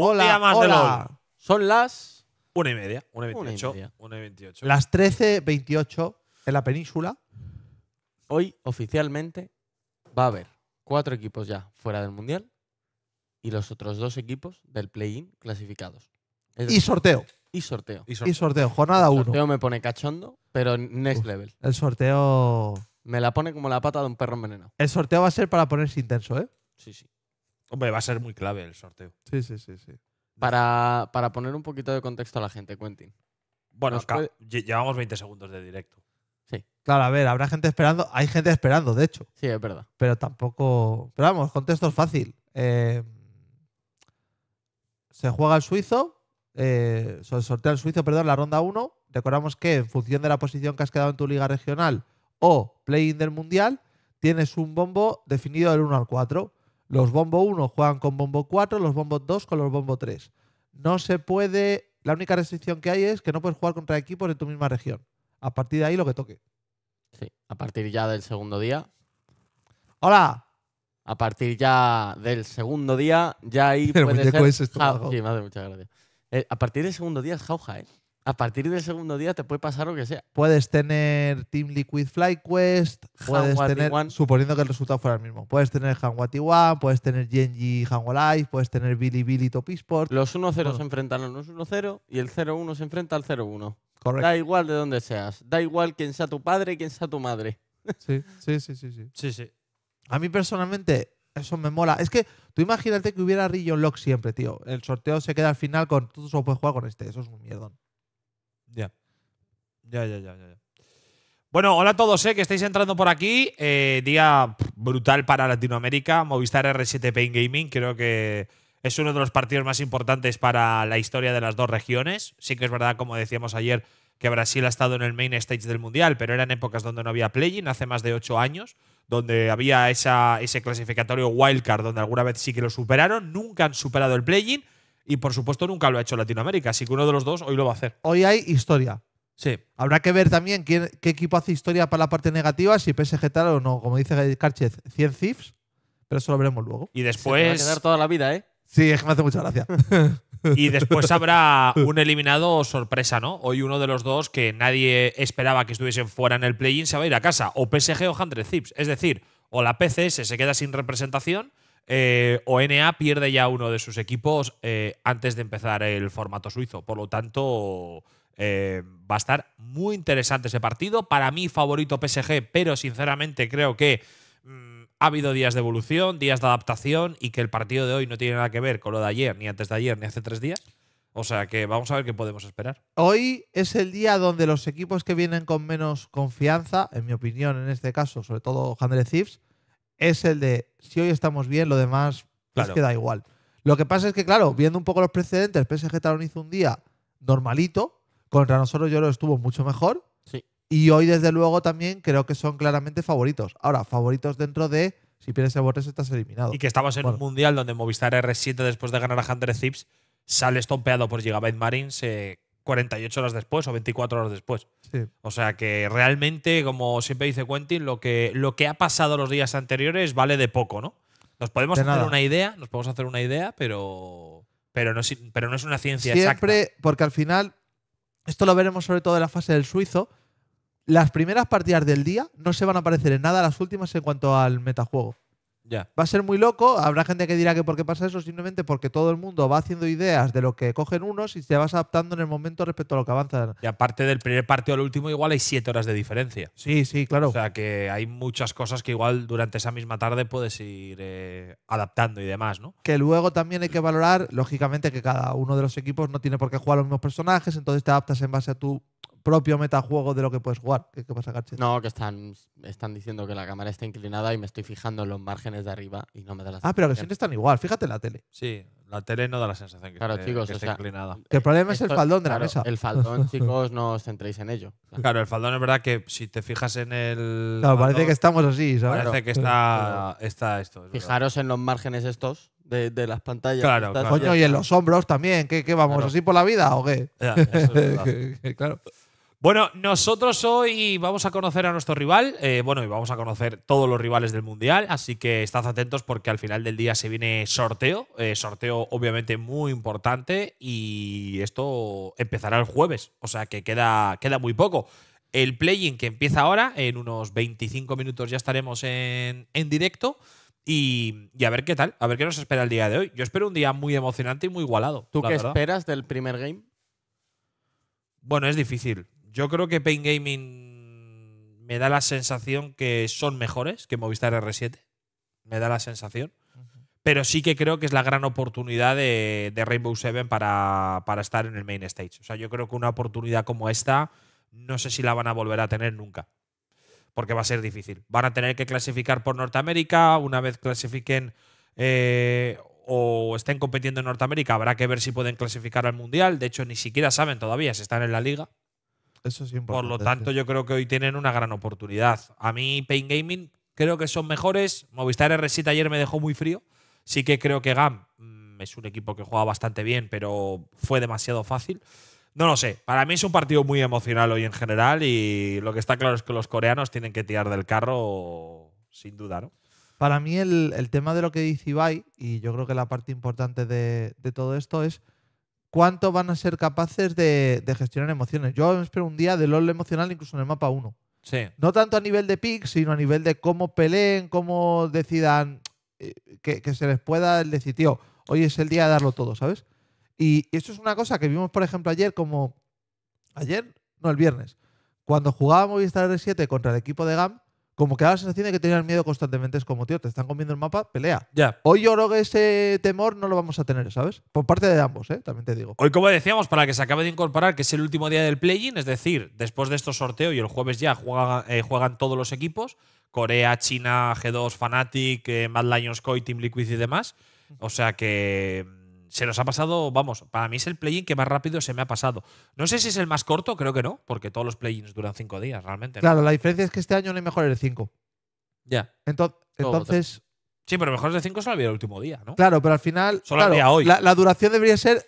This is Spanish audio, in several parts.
Hola, hola. Son las Una y media. Una y veintiocho. las 13.28 en la península. hoy oficialmente va a haber cuatro equipos ya fuera del mundial y los otros dos equipos del play-in clasificados. Y sorteo. y sorteo. Y sorteo, jornada El 1. sorteo me pone cachondo, pero next level. El sorteo. Me la pone como la pata de un perro envenenado. El sorteo va a ser para ponerse intenso, ¿eh? Sí, sí. Hombre, va a ser muy clave el sorteo. Sí, sí, sí, sí. Para, poner un poquito de contexto a la gente, Quentin. Bueno, llevamos 20 segundos de directo. Sí. Claro, a ver, habrá gente esperando. Hay gente esperando, de hecho. Sí, es verdad. Pero tampoco. Pero vamos, contexto es fácil. Eh, se juega el suizo. Eh, sortea el suizo, perdón, la ronda 1. Recordamos que en función de la posición que has quedado en tu liga regional o play-in del mundial, tienes un bombo definido del 1 al 4. Los bombo 1 juegan con bombo 4, los bombo 2 con los bombo 3. No se puede, la única restricción que hay es que no puedes jugar contra equipos de tu misma región. A partir de ahí lo que toque. Sí, a partir ya del segundo día. ¡Hola! A partir ya del segundo día, ya ahí. puede ser... ese sí, madre, muchas gracias. Eh, a partir del segundo día es jauja, ¿eh? a partir del segundo día te puede pasar lo que sea. Puedes tener Team Liquid FlyQuest, Quest, puedes tener, suponiendo que el resultado fuera el mismo, puedes tener Hanwati One, puedes tener Genji Hango Life, puedes tener Billy Billy Top Esports. Los 1-0 se enfrentan a los 1-0 y el 0-1 se enfrenta al 0-1. Correcto. Da igual de dónde seas, da igual quién sea tu padre y quién sea tu madre. Sí, sí, sí, sí, sí. Sí, sí. A mí personalmente eso me mola. Es que tú imagínate que hubiera Region Lock siempre, tío. El sorteo se queda al final con tú solo puedes jugar con este, eso es un mierdón. Ya. Ya, ya, ya, ya. Bueno, hola a todos, eh, que estáis entrando por aquí. Eh, día brutal para Latinoamérica. Movistar R7 Pain Gaming, creo que es uno de los partidos más importantes para la historia de las dos regiones. Sí que es verdad, como decíamos ayer, que Brasil ha estado en el main stage del Mundial, pero eran épocas donde no había play hace más de ocho años, donde había ese clasificatorio wildcard, donde alguna vez sí que lo superaron. Nunca han superado el play y por supuesto nunca lo ha hecho Latinoamérica, así que uno de los dos hoy lo va a hacer. Hoy hay historia. Sí. Habrá que ver también qué equipo hace historia para la parte negativa, si PSG tal o no. Como dice Carchez, 100 cifs, pero eso lo veremos luego. Y después. Se va a quedar toda la vida, ¿eh? Sí, es que me hace mucha gracia. y después habrá un eliminado sorpresa, ¿no? Hoy uno de los dos que nadie esperaba que estuviese fuera en el play-in se va a ir a casa. O PSG o 100 Zips. Es decir, o la PCS se queda sin representación eh, ONA pierde ya uno de sus equipos eh, antes de empezar el formato suizo. Por lo tanto, eh, va a estar muy interesante ese partido. Para mí, favorito PSG, pero sinceramente creo que mm, ha habido días de evolución, días de adaptación y que el partido de hoy no tiene nada que ver con lo de ayer, ni antes de ayer, ni hace tres días. O sea que vamos a ver qué podemos esperar. Hoy es el día donde los equipos que vienen con menos confianza, en mi opinión, en este caso, sobre todo Handel Thieves, es el de si hoy estamos bien, lo demás es pues que da igual. Lo que pasa es que, claro, viendo un poco los precedentes, PSG Talón hizo un día normalito, contra nosotros yo lo estuvo mucho mejor. Y hoy, desde luego, también creo que son claramente favoritos. Ahora, favoritos dentro de si pierdes el Borges estás eliminado. Y que estamos en un mundial donde Movistar R7, después de ganar a Hunter Zips, sale estompeado por Gigabyte Marines. Eh, 48 horas después o 24 horas después. O sea que realmente, como siempre dice Quentin, lo que, lo que ha pasado los días anteriores vale de poco, ¿no? Nos podemos hacer una idea, nos podemos hacer una idea, pero, pero, no, es, una ciencia Siempre, porque al final, esto lo veremos sobre todo en la fase del suizo, las primeras partidas del día no se van a parecer en nada a las últimas en cuanto al metajuego. Va a ser muy loco. Habrá gente que dirá que por qué pasa eso, simplemente porque todo el mundo va haciendo ideas de lo que cogen unos y te vas adaptando en el momento respecto a lo que avanza. Y aparte del primer partido al último, igual hay siete horas de diferencia. Sí, sí, claro. O sea que hay muchas cosas que igual durante esa misma tarde puedes ir eh, adaptando y demás, ¿no? Que luego también hay que valorar, lógicamente, que cada uno de los equipos no tiene por qué jugar los mismos personajes, entonces te adaptas en base a tu propio metajuego de lo que puedes jugar. ¿Qué, pasa, No, que están, están diciendo que la cámara está inclinada y me estoy fijando en los márgenes de arriba y no me da la sensación. Ah, pero que siempre están igual. Fíjate en la tele. Sí, la tele no da la sensación que, claro, chicos, inclinada. el problema es el faldón de la mesa. El faldón, chicos, no os centréis en ello. Claro, el faldón es verdad que si te fijas en el. No, parece que estamos así, ¿sabes? Parece que está, esto. Fijaros en los márgenes estos. De, las pantallas. Claro, y en los hombros también. ¿Qué, vamos, así por la vida o qué? claro. Bueno, nosotros hoy vamos a conocer a nuestro rival, eh, bueno, y vamos a conocer todos los rivales del Mundial, así que estad atentos porque al final del día se viene sorteo, eh, sorteo obviamente muy importante y esto empezará el jueves, o sea que queda, queda muy poco. El play-in que empieza ahora, en unos 25 minutos ya estaremos en, directo. Y, a ver qué tal, a ver qué nos espera el día de hoy. Yo espero un día muy emocionante y muy igualado. ¿Tú qué esperas del primer game? Bueno, es difícil. Yo creo que Pain Gaming me da la sensación que son mejores que Movistar R7. Me da la sensación. Pero sí que creo que es la gran oportunidad de, Rainbow Seven para, para, estar en el main stage. O sea, yo creo que una oportunidad como esta no sé si la van a volver a tener nunca. Porque va a ser difícil. Van a tener que clasificar por Norteamérica. Una vez clasifiquen eh, o estén compitiendo en Norteamérica, habrá que ver si pueden clasificar al Mundial. De hecho, ni siquiera saben todavía si están en la liga. Por lo tanto, yo creo que hoy tienen una gran oportunidad. A mí, Pain Gaming, creo que son mejores. Movistar R7 ayer me dejó muy frío. Sí que creo que GAM mm, es un equipo que juega bastante bien, pero fue demasiado fácil. No lo sé. Para mí es un partido muy emocional hoy en general y lo que está claro es que los coreanos tienen que tirar del carro sin duda, ¿no? Para mí el, tema de lo que dice Ibai, y yo creo que la parte importante de todo esto es cuánto van a ser capaces de, gestionar emociones. Yo espero un día de LOL emocional incluso en el mapa 1. Sí. No tanto a nivel de pick, sino a nivel de cómo peleen, cómo decidan eh, que, se les pueda decir, tío, hoy es el día de darlo todo, ¿sabes? Y, esto es una cosa que vimos, por ejemplo, ayer, como. Ayer, no, el viernes. Cuando jugábamos Movistar R7 contra el equipo de GAM, como que daba la sensación de que tenían miedo constantemente. Es como, tío, te están comiendo el mapa, pelea. Ya. Hoy yo ese temor no lo vamos a tener, ¿sabes? Por parte de ambos, ¿eh? también te digo. Hoy, como decíamos, para que se acabe de incorporar, que es el último día del play-in, es decir, después de estos sorteos y el jueves ya eh, juegan todos los equipos: Corea, China, G2, Fnatic, eh, Mad Lions, Koi, Team Liquid y demás. O sea que se nos ha pasado, vamos, para mí es el play-in que más rápido se me ha pasado. No sé si es el más corto, creo que no, porque todos los play-ins duran cinco días, realmente. Claro, la diferencia es que este año no hay mejores de cinco. Ya. entonces. Sí, pero mejores de cinco solo había el último día, ¿no? Claro, pero al final. Solo había hoy. La, duración debería ser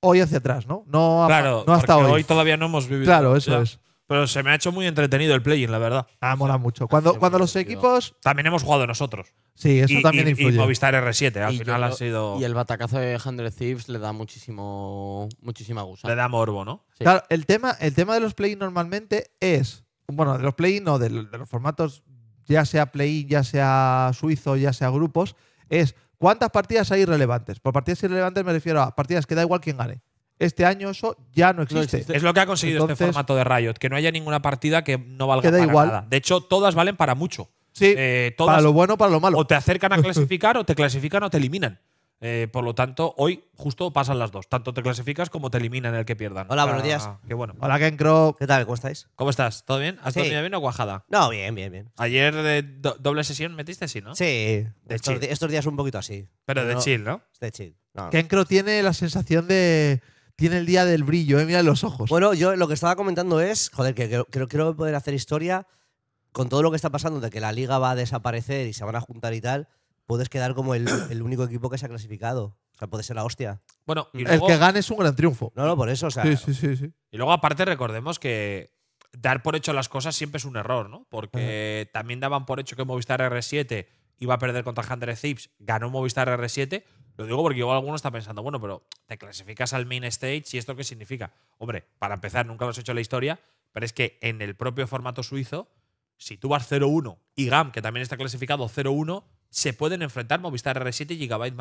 hoy hacia atrás, ¿no? No, claro, no hasta hoy. Hoy todavía no hemos vivido. Claro, eso es. Pero se me ha hecho muy entretenido el play-in, la verdad. Ah, mola mucho. Cuando, cuando los equipos. También hemos jugado nosotros. Sí, eso también influye. Y Movistar R7, al final ha sido. Y el batacazo de Handler Thieves le da muchísimo. Muchísima gusa. Le da morbo, ¿no? Claro, el tema, el tema de los play-in normalmente es. Bueno, de los play-in o de, los formatos, ya sea play-in, ya sea suizo, ya sea grupos, es cuántas partidas hay relevantes. Por partidas irrelevantes me refiero a partidas que da igual quién gane. Este año eso ya no existe. Es lo que ha conseguido este formato de Riot, que no haya ninguna partida que no valga para nada. De hecho, todas valen para mucho. Sí, eh, para lo bueno, para lo malo. O te acercan a clasificar, o te clasifican o te eliminan. Eh, por lo tanto, hoy justo pasan las dos. Tanto te clasificas como te eliminan el que pierdan. Hola, buenos días. Qué bueno. Hola, Ken ¿Qué tal? ¿Cómo estáis? ¿Cómo estás? ¿Todo bien? ¿Has dormido bien o guajada? No, bien, bien, bien. Ayer eh, de doble sesión metiste, sí, ¿no? Sí. De estos, estos días un poquito así. Pero, de chill, ¿no? De chill. Ken tiene la sensación de tiene el día del brillo, ¿eh? mira los ojos. Bueno, yo lo que estaba comentando es, joder, que creo que, quiero poder hacer historia con todo lo que está pasando, de que la liga va a desaparecer y se van a juntar y tal, puedes quedar como el, único equipo que se ha clasificado. O sea, puede ser la hostia. Bueno, el que gane es un gran triunfo. No, no, por eso. O sea, sí, sí, sí, sí, Y luego, aparte, recordemos que dar por hecho las cosas siempre es un error, ¿no? Porque también daban por hecho que Movistar R7 iba a perder contra Hunter Zips, ganó Movistar R7, lo digo porque igual alguno está pensando, bueno, pero te clasificas al main stage y esto qué significa. Hombre, para empezar, nunca lo has hecho en la historia, pero es que en el propio formato suizo, si tú vas 0-1 y GAM, que también está clasificado 0-1, se pueden enfrentar Movistar R7 y Gigabyte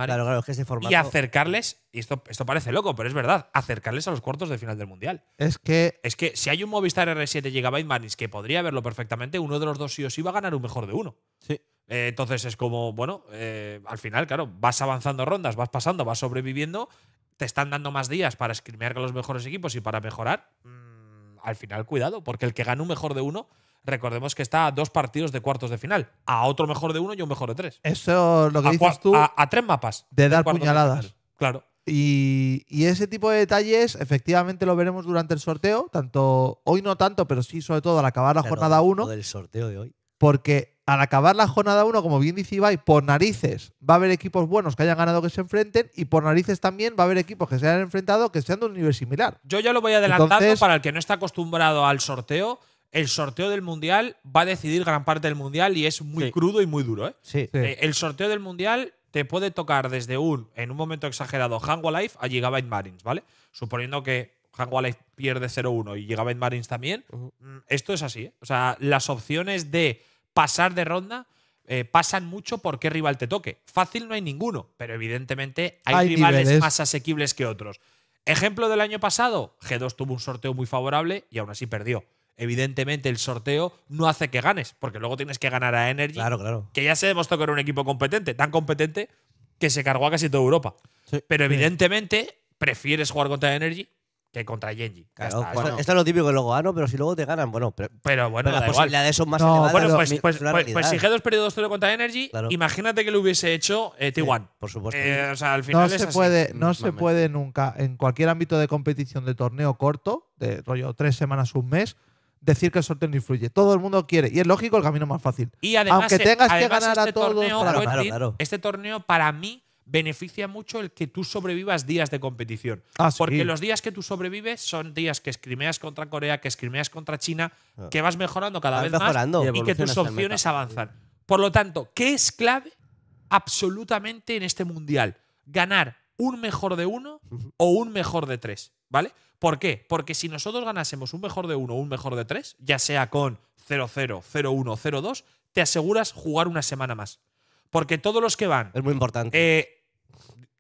Y acercarles, y esto, esto parece loco, pero es verdad, acercarles a los cuartos de final del Mundial. Es que. Es que si hay un Movistar R7 y Gigabyte Maris que podría verlo perfectamente, uno de los dos sí o sí va a ganar un mejor de uno. Sí. Eh, entonces es como, bueno, eh, al final, claro, vas avanzando rondas, vas pasando, vas sobreviviendo, te están dando más días para scrimear con los mejores equipos y para mejorar. Mm, al final, cuidado, porque el que gana un mejor de uno recordemos que está a dos partidos de cuartos de final. A otro mejor de uno y un mejor de tres. Eso es lo que dices tú. A, tres mapas. De dar puñaladas. claro. Y, ese tipo de detalles, efectivamente, lo veremos durante el sorteo. Tanto hoy no tanto, pero sí, sobre todo al acabar la jornada 1. del sorteo de hoy porque al acabar la jornada 1, como bien dice Ibai, por narices va a haber equipos buenos que hayan ganado que se enfrenten y por narices también va a haber equipos que se hayan enfrentado que sean de un nivel similar. Yo ya lo voy adelantando para el que no está acostumbrado al sorteo. El sorteo del Mundial va a decidir gran parte del Mundial y es muy crudo y muy duro. ¿eh? ¿eh? El sorteo del Mundial te puede tocar desde un, en un momento exagerado, Hango Life a Gigabyte Marines, ¿vale? Suponiendo que Hank pierde 0-1 y llegaba Ben Marins también. Mm, esto es así. ¿eh? O sea, las opciones de pasar de ronda eh, pasan mucho por qué rival te toque. Fácil no hay ninguno, pero evidentemente hay, rivales más asequibles que otros. Ejemplo del año pasado, G2 tuvo un sorteo muy favorable y aún así perdió. Evidentemente el sorteo no hace que ganes, porque luego tienes que ganar a Energy, claro, claro. que ya se demostró que era un equipo competente, tan competente que se cargó a casi toda Europa. pero evidentemente prefieres jugar contra Energy que contra Genji. está, Esto es lo típico que luego, gano, ah, pero si luego te ganan, bueno. Pero, bueno, pero de eso pues, es más pues, Bueno, pues, pues, si G2 perdió 2 contra Energy, imagínate que lo hubiese hecho eh, T1. por supuesto. Eh, o sea, al final no se puede, no se puede nunca, en cualquier ámbito de competición de torneo corto, de rollo tres semanas, un mes, decir que el sorteo no influye. Todo el mundo quiere. Y es lógico el camino más fácil. Y además, Aunque e- tengas que ganar a este todos. Torneo, claro, claro, claro. Este torneo, para mí, beneficia mucho el que tú sobrevivas días de competición. Ah, porque los días que tú sobrevives son días que escrimeas contra Corea, que escrimeas contra China, ah. que vas mejorando cada vez más y, que tus opciones avanzan. Por lo tanto, ¿qué es clave absolutamente en este mundial? Ganar un mejor de uno o un mejor de tres, ¿vale? ¿Por qué? Porque si nosotros ganásemos un mejor de uno o un mejor de tres, ya sea con 0-0, 0-1, 0-2, te aseguras jugar una semana más. Porque todos los que van. Es muy importante. Eh,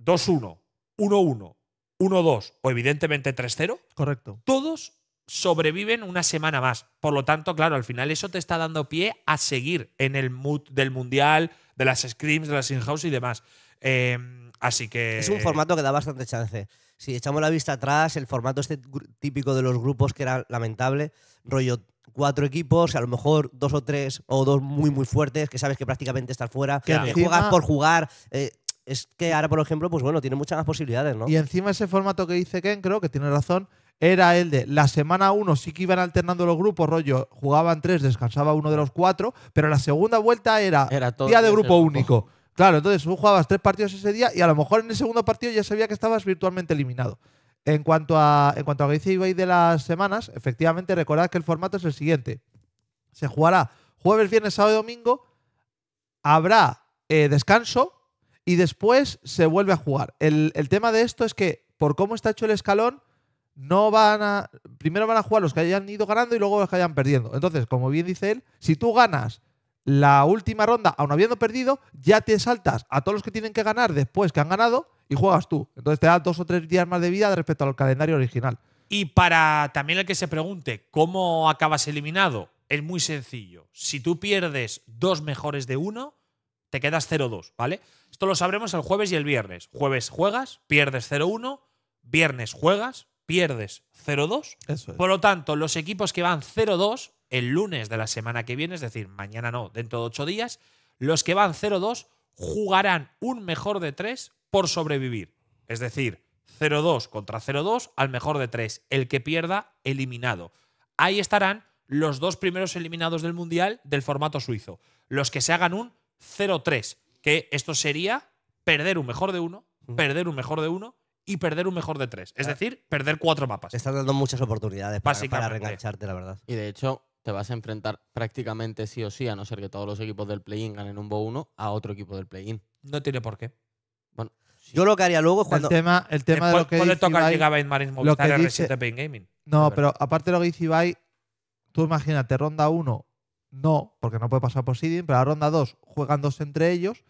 2-1, 1-1, 1-2 o evidentemente 3-0, correcto. Todos sobreviven una semana más. Por lo tanto, claro, al final eso te está dando pie a seguir en el mood del mundial, de las scrims, de las in-house y demás. Em, así que. Es un formato que da bastante chance. Si echamos la vista atrás, el formato este típico de los grupos que era lamentable, rollo cuatro equipos, a lo mejor dos o tres o dos muy muy fuertes que sabes que prácticamente estás fuera, que juegas por jugar, eh, es que ahora, por ejemplo, pues bueno, tiene muchas más posibilidades, ¿no? Y encima ese formato que dice Ken, creo que tiene razón, era el de la semana uno sí que iban alternando los grupos, rollo, jugaban tres, descansaba uno de los cuatro, pero la segunda vuelta era, era día de grupo único. Claro, entonces tú jugabas tres partidos ese día y a lo mejor en el segundo partido ya sabía que estabas virtualmente eliminado. En cuanto a, en cuanto a lo que dice de las semanas, efectivamente recordad que el formato es el siguiente. Se jugará jueves, viernes, sábado y domingo. Habrá eh, descanso, y después se vuelve a jugar. El, tema de esto es que, por cómo está hecho el escalón, no van a. Primero van a jugar los que hayan ido ganando y luego los que hayan perdiendo. Entonces, como bien dice él, si tú ganas la última ronda aún habiendo perdido, ya te saltas a todos los que tienen que ganar después que han ganado y juegas tú. Entonces te da dos o tres días más de vida respecto al calendario original. Y para también el que se pregunte cómo acabas eliminado, es muy sencillo. Si tú pierdes dos mejores de uno, te quedas 0-2, ¿vale? Esto lo sabremos el jueves y el viernes. Jueves juegas, pierdes 0-1, viernes juegas, pierdes 0-2. Por lo tanto, los equipos que van 0-2 el lunes de la semana que viene, es decir, mañana no, dentro de ocho días, los que van 0-2 jugarán un mejor de tres por sobrevivir. Es decir, 0-2 contra 0-2 al mejor de tres. El que pierda, eliminado. Ahí estarán los dos primeros eliminados del Mundial del formato suizo. Los que se hagan un 0-3, que esto sería perder un mejor de uno, perder un mejor de uno y perder un mejor de tres. Es ah. decir, perder cuatro mapas. Te dando muchas oportunidades para, para la verdad. Y de hecho, te vas a enfrentar prácticamente sí o sí, a no ser que todos los equipos del play-in ganen un bo 1 a otro equipo del play-in. No tiene por qué. Bueno, Yo lo que haría luego es cuando. El tema, el tema de lo que. Dice Marines Movistar r que Gaming? No, pero aparte de lo que dice Ibai, tú imagínate, ronda 1, no, porque no puede pasar por seeding, pero la ronda 2 juegan dos entre ellos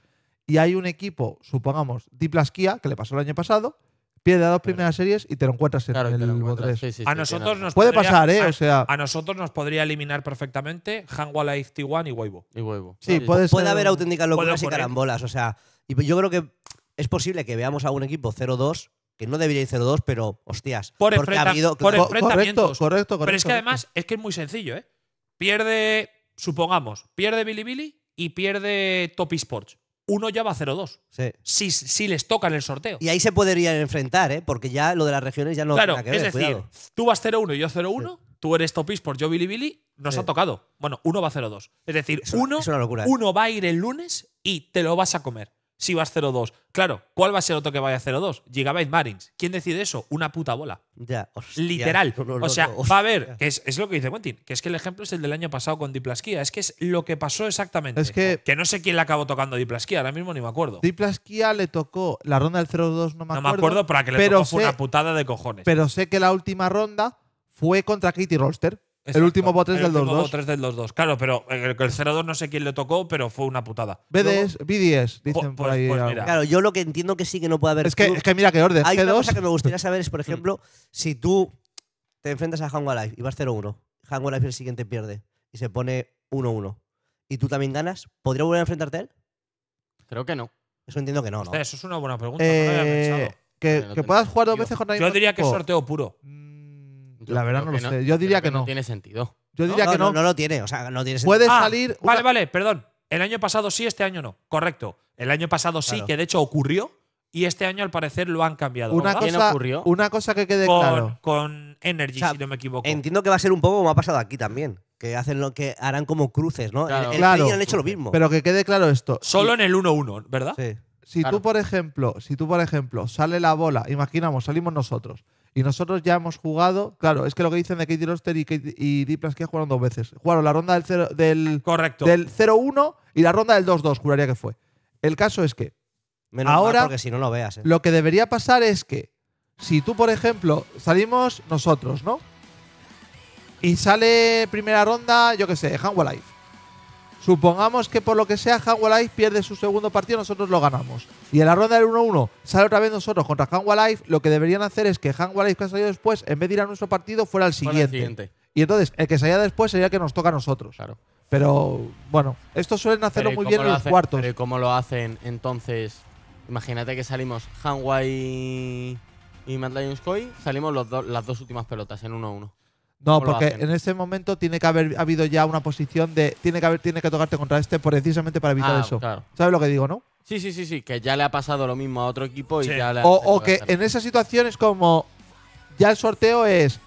y hay un equipo, supongamos, Diplasquia, que le pasó el año pasado, pierde las dos primeras series y te lo encuentras en el mismo 3 a nosotros nos Puede podría, pasar, ¿eh? o sea, a nosotros nos podría eliminar perfectamente Life, T1 y Weibo. Sí, puede, haber auténticas locuras y carambolas. O sea, yo creo que es posible que veamos a un equipo 0-2 que no debería ir 0-2, pero hostias. Por, ha habido, correcto, correcto, Pero es que además es que es muy sencillo, ¿eh? Pierde supongamos, pierde Bilibili y pierde Top Sports. Uno ya va a 0-2. Sí. Si, les toca en el sorteo. Y ahí se podrían enfrentar, ¿eh? porque ya lo de las regiones ya no claro, que ver, Es decir, tú vas 0-1 y yo 0-1, tú eres Top Sports, yo Bilibili, nos ha tocado. Bueno, uno va a 0-2. Es decir, ¿eh? uno va a ir el lunes y te lo vas a comer si vas 0-2… Claro, ¿cuál va a ser otro que vaya a 0-2? Gigabyte Marines. ¿Quién decide eso? Una puta bola. Ya, Literal. o sea, va a ver. es, lo que dice Quentin, que es que el ejemplo es el del año pasado con Diplasquía. Es que es lo que pasó exactamente. Es que, que no sé quién le acabó tocando Diplasquía, ahora mismo ni me acuerdo. Diplasquía le tocó la ronda del 0.2, no me acuerdo. No me acuerdo, para que le tocó fue una putada de cojones. Pero sé que la última ronda fue contra Kitty Roster. El último bot 3 del 2-2. El del 2-2. Claro, pero el 0-2 no sé quién le tocó, pero fue una putada. BDS, BDS, dicen pues, por ahí. Pues claro, yo lo que entiendo que sí que no puede haber. Es que, mira qué orden. Hay 2 una cosa que me gustaría saber es, por ejemplo, si tú te enfrentas a Hangua Life y vas 0-1. Hangua Life el siguiente pierde y se pone 1-1. Y tú también ganas. ¿Podría volver a enfrentarte a él? Creo que no. Eso entiendo que no, ¿no? eso es una buena pregunta. lo eh, pensado. Que, puedas jugar dos veces con Yo diría que es sorteo puro. Mm, la verdad no lo sé. Yo diría que, no. No tiene sentido. Yo diría que no. No, lo tiene. O sea, no tiene sentido. Puede salir. Ah, vale, vale, perdón. El año pasado sí, este año no. Correcto. El año pasado sí, que de hecho ocurrió. Y este año al parecer lo han cambiado. Una, cosa, ocurrió? una cosa que quede claro. Con Energy, si no me equivoco. Entiendo que va a ser un poco como ha pasado aquí también. Que hacen lo que harán como cruces, ¿no? Claro. El, han hecho lo mismo. Pero que quede claro esto. Solo en el 1-1, ¿verdad? Sí. Si tú, por ejemplo, si tú, por ejemplo, sale la bola, imaginamos, salimos nosotros, y nosotros ya hemos jugado. Claro, es que lo que dicen de Katie Roster y, que y jugaron dos veces. Jugaron la ronda del 0 del, del 0 y la ronda del 2-2, juraría que fue. El caso es que. ahora, porque si no lo veas. ¿eh? Lo que debería pasar es que, si tú, por ejemplo, salimos nosotros, ¿no? Y sale primera ronda, yo qué sé, Hanwha Supongamos que por lo que sea Hanwha pierde su segundo partido, nosotros lo ganamos. Y en la ronda del 1-1 sale otra vez nosotros contra Hanwha lo que deberían hacer es que Hanwha que ha salido después, en vez de ir a nuestro partido, fuera al siguiente. Y entonces, el que salía después sería el que nos toca a nosotros. Claro. Pero bueno, esto suelen hacerlo muy bien en los cuartos. cómo lo hacen entonces? Imagínate que salimos Hanwha y, y Lions Koi, salimos los las dos últimas pelotas en 1-1. No, porque en ese momento tiene que haber habido ya una posición de tiene que haber tiene que tocarte contra este precisamente para evitar ah, eso. ¿Sabes lo que digo, no? Sí, sí, sí, sí, que ya le ha pasado lo mismo a otro equipo y ya le ha, O, o que en esa situación es como ya el sorteo es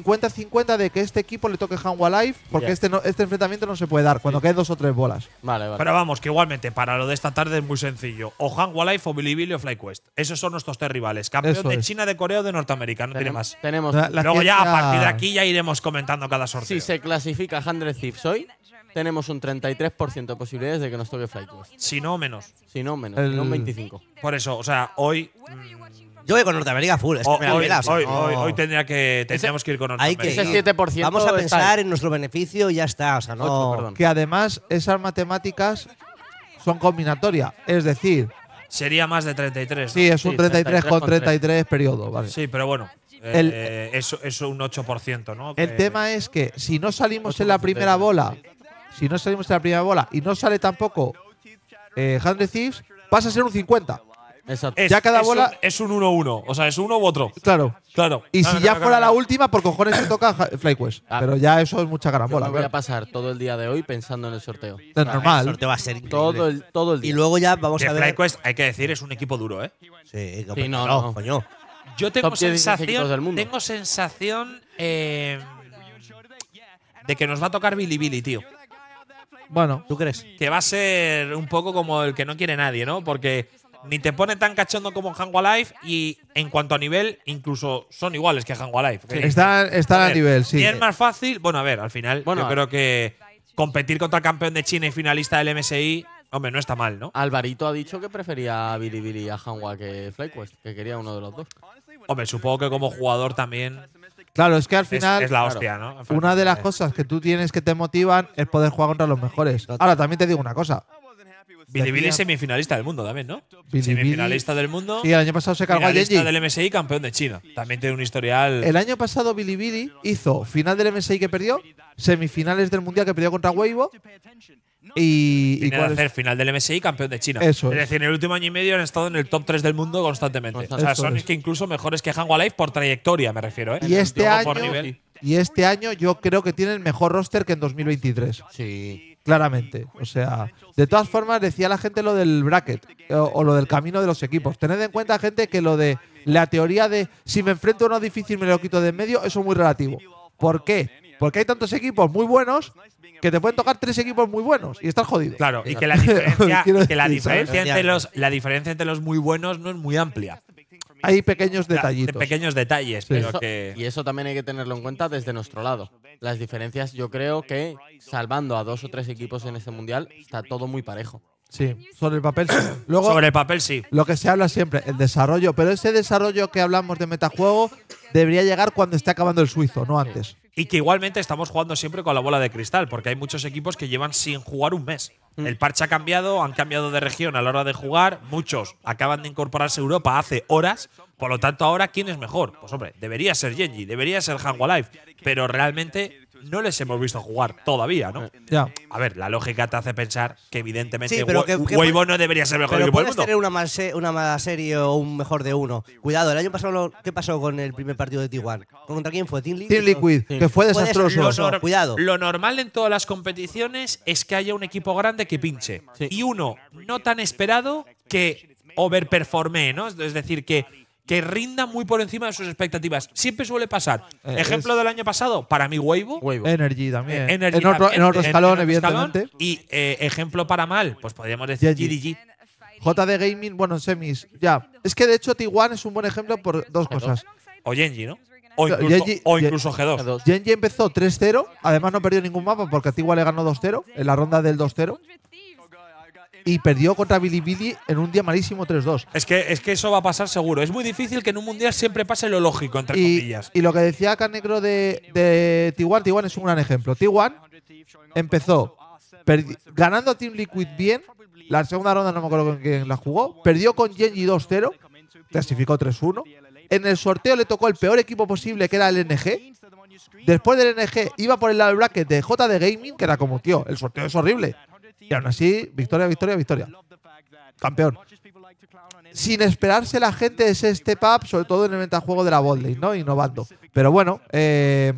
50-50 de que este equipo le toque Hanwha Life, porque este, este enfrentamiento no se puede dar cuando sí. dos o tres bolas. Vale, Pero vamos, que igualmente para lo de esta tarde es muy sencillo. O Hanwha Life o Bilibili o FlyQuest. Esos son nuestros tres rivales. Campeón de China, de Corea o de Norteamérica. No tiene más. Tenemos. Luego ya a partir de aquí ya iremos comentando cada sorteo. Si se clasifica 100 Thieves hoy, tenemos un 33% de posibilidades de que nos toque FlyQuest. Si no, menos. Si no, menos. un 25. Por eso, o sea, hoy… Mm, yo voy con Norteamérica full. Es hoy, que, tendríamos que ir con Norteamérica. 7% Vamos a pensar en nuestro beneficio y ya está. Que además esas matemáticas son combinatorias. Es decir. Sería más de 33. Sí, es un 33.33 33, con 33, periodo. Sí, pero bueno. Eh, eso es un 8%, ¿no? El tema es que si no salimos en la primera bola, si no salimos en la primera bola y no sale tampoco eh, Thieves, pasa a ser un 50 ya cada bola. es un 1-1. O sea, es uno u otro. Claro. Claro. Y si ya fuera la última, por cojones se toca FlyQuest. Pero ya eso es mucha carambola. Yo voy a pasar todo el día de hoy pensando en el sorteo. Es normal. El sorteo va a ser Todo el, todo día. Y luego ya vamos a ver. FlyQuest, hay que decir, es un equipo duro, ¿eh? Sí, sí no, coño. Yo tengo sensación. Tengo eh, sensación. de que nos va a tocar Billy Billy, tío. Bueno, ¿tú crees? Que va a ser un poco como el que no quiere nadie, ¿no? Porque ni te pone tan cachondo como Hango Life y en cuanto a nivel, incluso son iguales que Hango Life. ¿eh? Están, a, nivel, sí. Y es más fácil, bueno, a ver, al final bueno, yo creo que competir contra el campeón de China y finalista del MSI, hombre, no está mal, ¿no? Alvarito ha dicho que prefería a Bilibili a Hanwa que FlyQuest, que quería uno de los dos. Hombre, supongo que como jugador también Claro, es que al final. Es, la hostia, ¿no? Una de las cosas que tú tienes que te motivan es poder jugar contra los mejores. Ahora, también te digo una cosa. Bilibili es semifinalista del mundo también, ¿no? Bilibili. Semifinalista del mundo. Y el año pasado se cargó a Yeji. del MSI, campeón de China. También tiene un historial. El año pasado Bilibili hizo final del MSI que perdió, semifinales del mundial que perdió contra Weibo. Y, hacer final del MSI campeón de China. es. decir, en el último año y medio han estado en el top 3 del mundo constantemente. O sea, son que incluso mejores que Hangua Life por trayectoria, me refiero. ¿eh? Y, este año, y este año yo creo que tienen mejor roster que en 2023. Sí claramente. O sea, de todas formas decía la gente lo del bracket o, lo del camino de los equipos. Tened en cuenta, gente, que lo de la teoría de si me enfrento a uno difícil me lo quito de en medio, eso es muy relativo. ¿Por qué? Porque hay tantos equipos muy buenos que te pueden tocar tres equipos muy buenos y estás jodido. Claro, y que la diferencia, que la diferencia entre los la diferencia entre los muy buenos no es muy amplia hay pequeños detallitos. Pequeños detalles, pero que... Y eso también hay que tenerlo en cuenta desde nuestro lado. Las diferencias, yo creo que salvando a dos o tres equipos en este mundial, está todo muy parejo. Sí, sobre el papel sí. Luego, sobre el papel sí. Lo que se habla siempre, el desarrollo. Pero ese desarrollo que hablamos de metajuego debería llegar cuando esté acabando el suizo, no antes y que igualmente estamos jugando siempre con la bola de cristal, porque hay muchos equipos que llevan sin jugar un mes. Mm. El parche ha cambiado, han cambiado de región a la hora de jugar, muchos acaban de incorporarse a Europa hace horas, por lo tanto ahora, ¿quién es mejor? Pues hombre, debería ser Genji, debería ser Hanwha Life, pero realmente no les hemos visto jugar todavía, ¿no? Ya. A ver, la lógica te hace pensar que evidentemente sí, pero que, no debería ser mejor que equipo ¿Puedes tener una mala una serie o un mejor de uno. Cuidado, el año pasado, ¿qué pasó con el primer partido de Tijuana? ¿Contra quién fue? ¿Team Liquid? que fue desastroso. Cuidado. Lo normal en todas las competiciones es que haya un equipo grande que pinche. Y uno no tan esperado que overperforme, ¿no? Es decir, que que rinda muy por encima de sus expectativas. Siempre suele pasar. Eh, ejemplo del año pasado, para mí, Weibo. Energy también. Eh, en, otro, escalón, evidentemente. y eh, ejemplo para mal, pues podríamos decir GDG. JD Gaming, bueno, en semis, ya. Es que de hecho t es un buen ejemplo por dos cosas. O Genji, ¿no? O incluso, G2. Genji empezó 3-0, además no perdió ningún mapa porque a le ganó 2-0 en la ronda del 2-0 y perdió contra Billy en un día malísimo 3-2. Es que, es que eso va a pasar seguro. Es muy difícil que en un mundial siempre pase lo lógico, entre y, comillas. Y lo que decía acá de, de Tiguan, Tiguan es un gran ejemplo. Tiguan empezó ganando a Team Liquid bien. La segunda ronda no me acuerdo con quién la jugó. Perdió con Genji 2-0. Clasificó 3-1. En el sorteo le tocó el peor equipo posible, que era el NG. Después del NG iba por el lado del bracket de JD Gaming, que era como, tío, el sorteo es horrible. Y aún así, victoria, victoria, victoria. Campeón. Sin esperarse la gente es este pub, sobre todo en el metajuego de la botlane, ¿no? Innovando. Pero bueno, eh,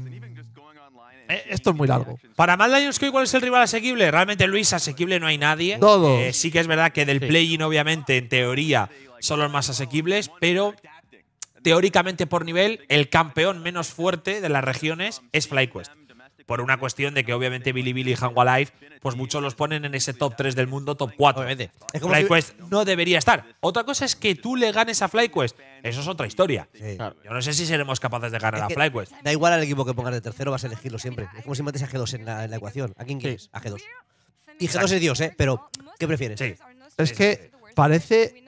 eh, esto es muy largo. Para Mad Lions, ¿cuál es el rival asequible? Realmente, Luis, asequible no hay nadie. Todo. Eh, sí que es verdad que del play-in, obviamente, en teoría, son los más asequibles, pero teóricamente por nivel, el campeón menos fuerte de las regiones es FlyQuest por una cuestión de que obviamente Billy y Hangua Life pues muchos los ponen en ese top 3 del mundo, top 4. Obviamente. FlyQuest no debería estar. Otra cosa es que tú le ganes a FlyQuest. Eso es otra historia. Yo no sé si seremos capaces de ganar a FlyQuest. Da igual al equipo que pongas de tercero, vas a elegirlo siempre. Es como si metes a G2 en la, ecuación. ¿A quién quieres? A G2. Y G2 es Dios, ¿eh? Pero, ¿qué prefieres? Es que parece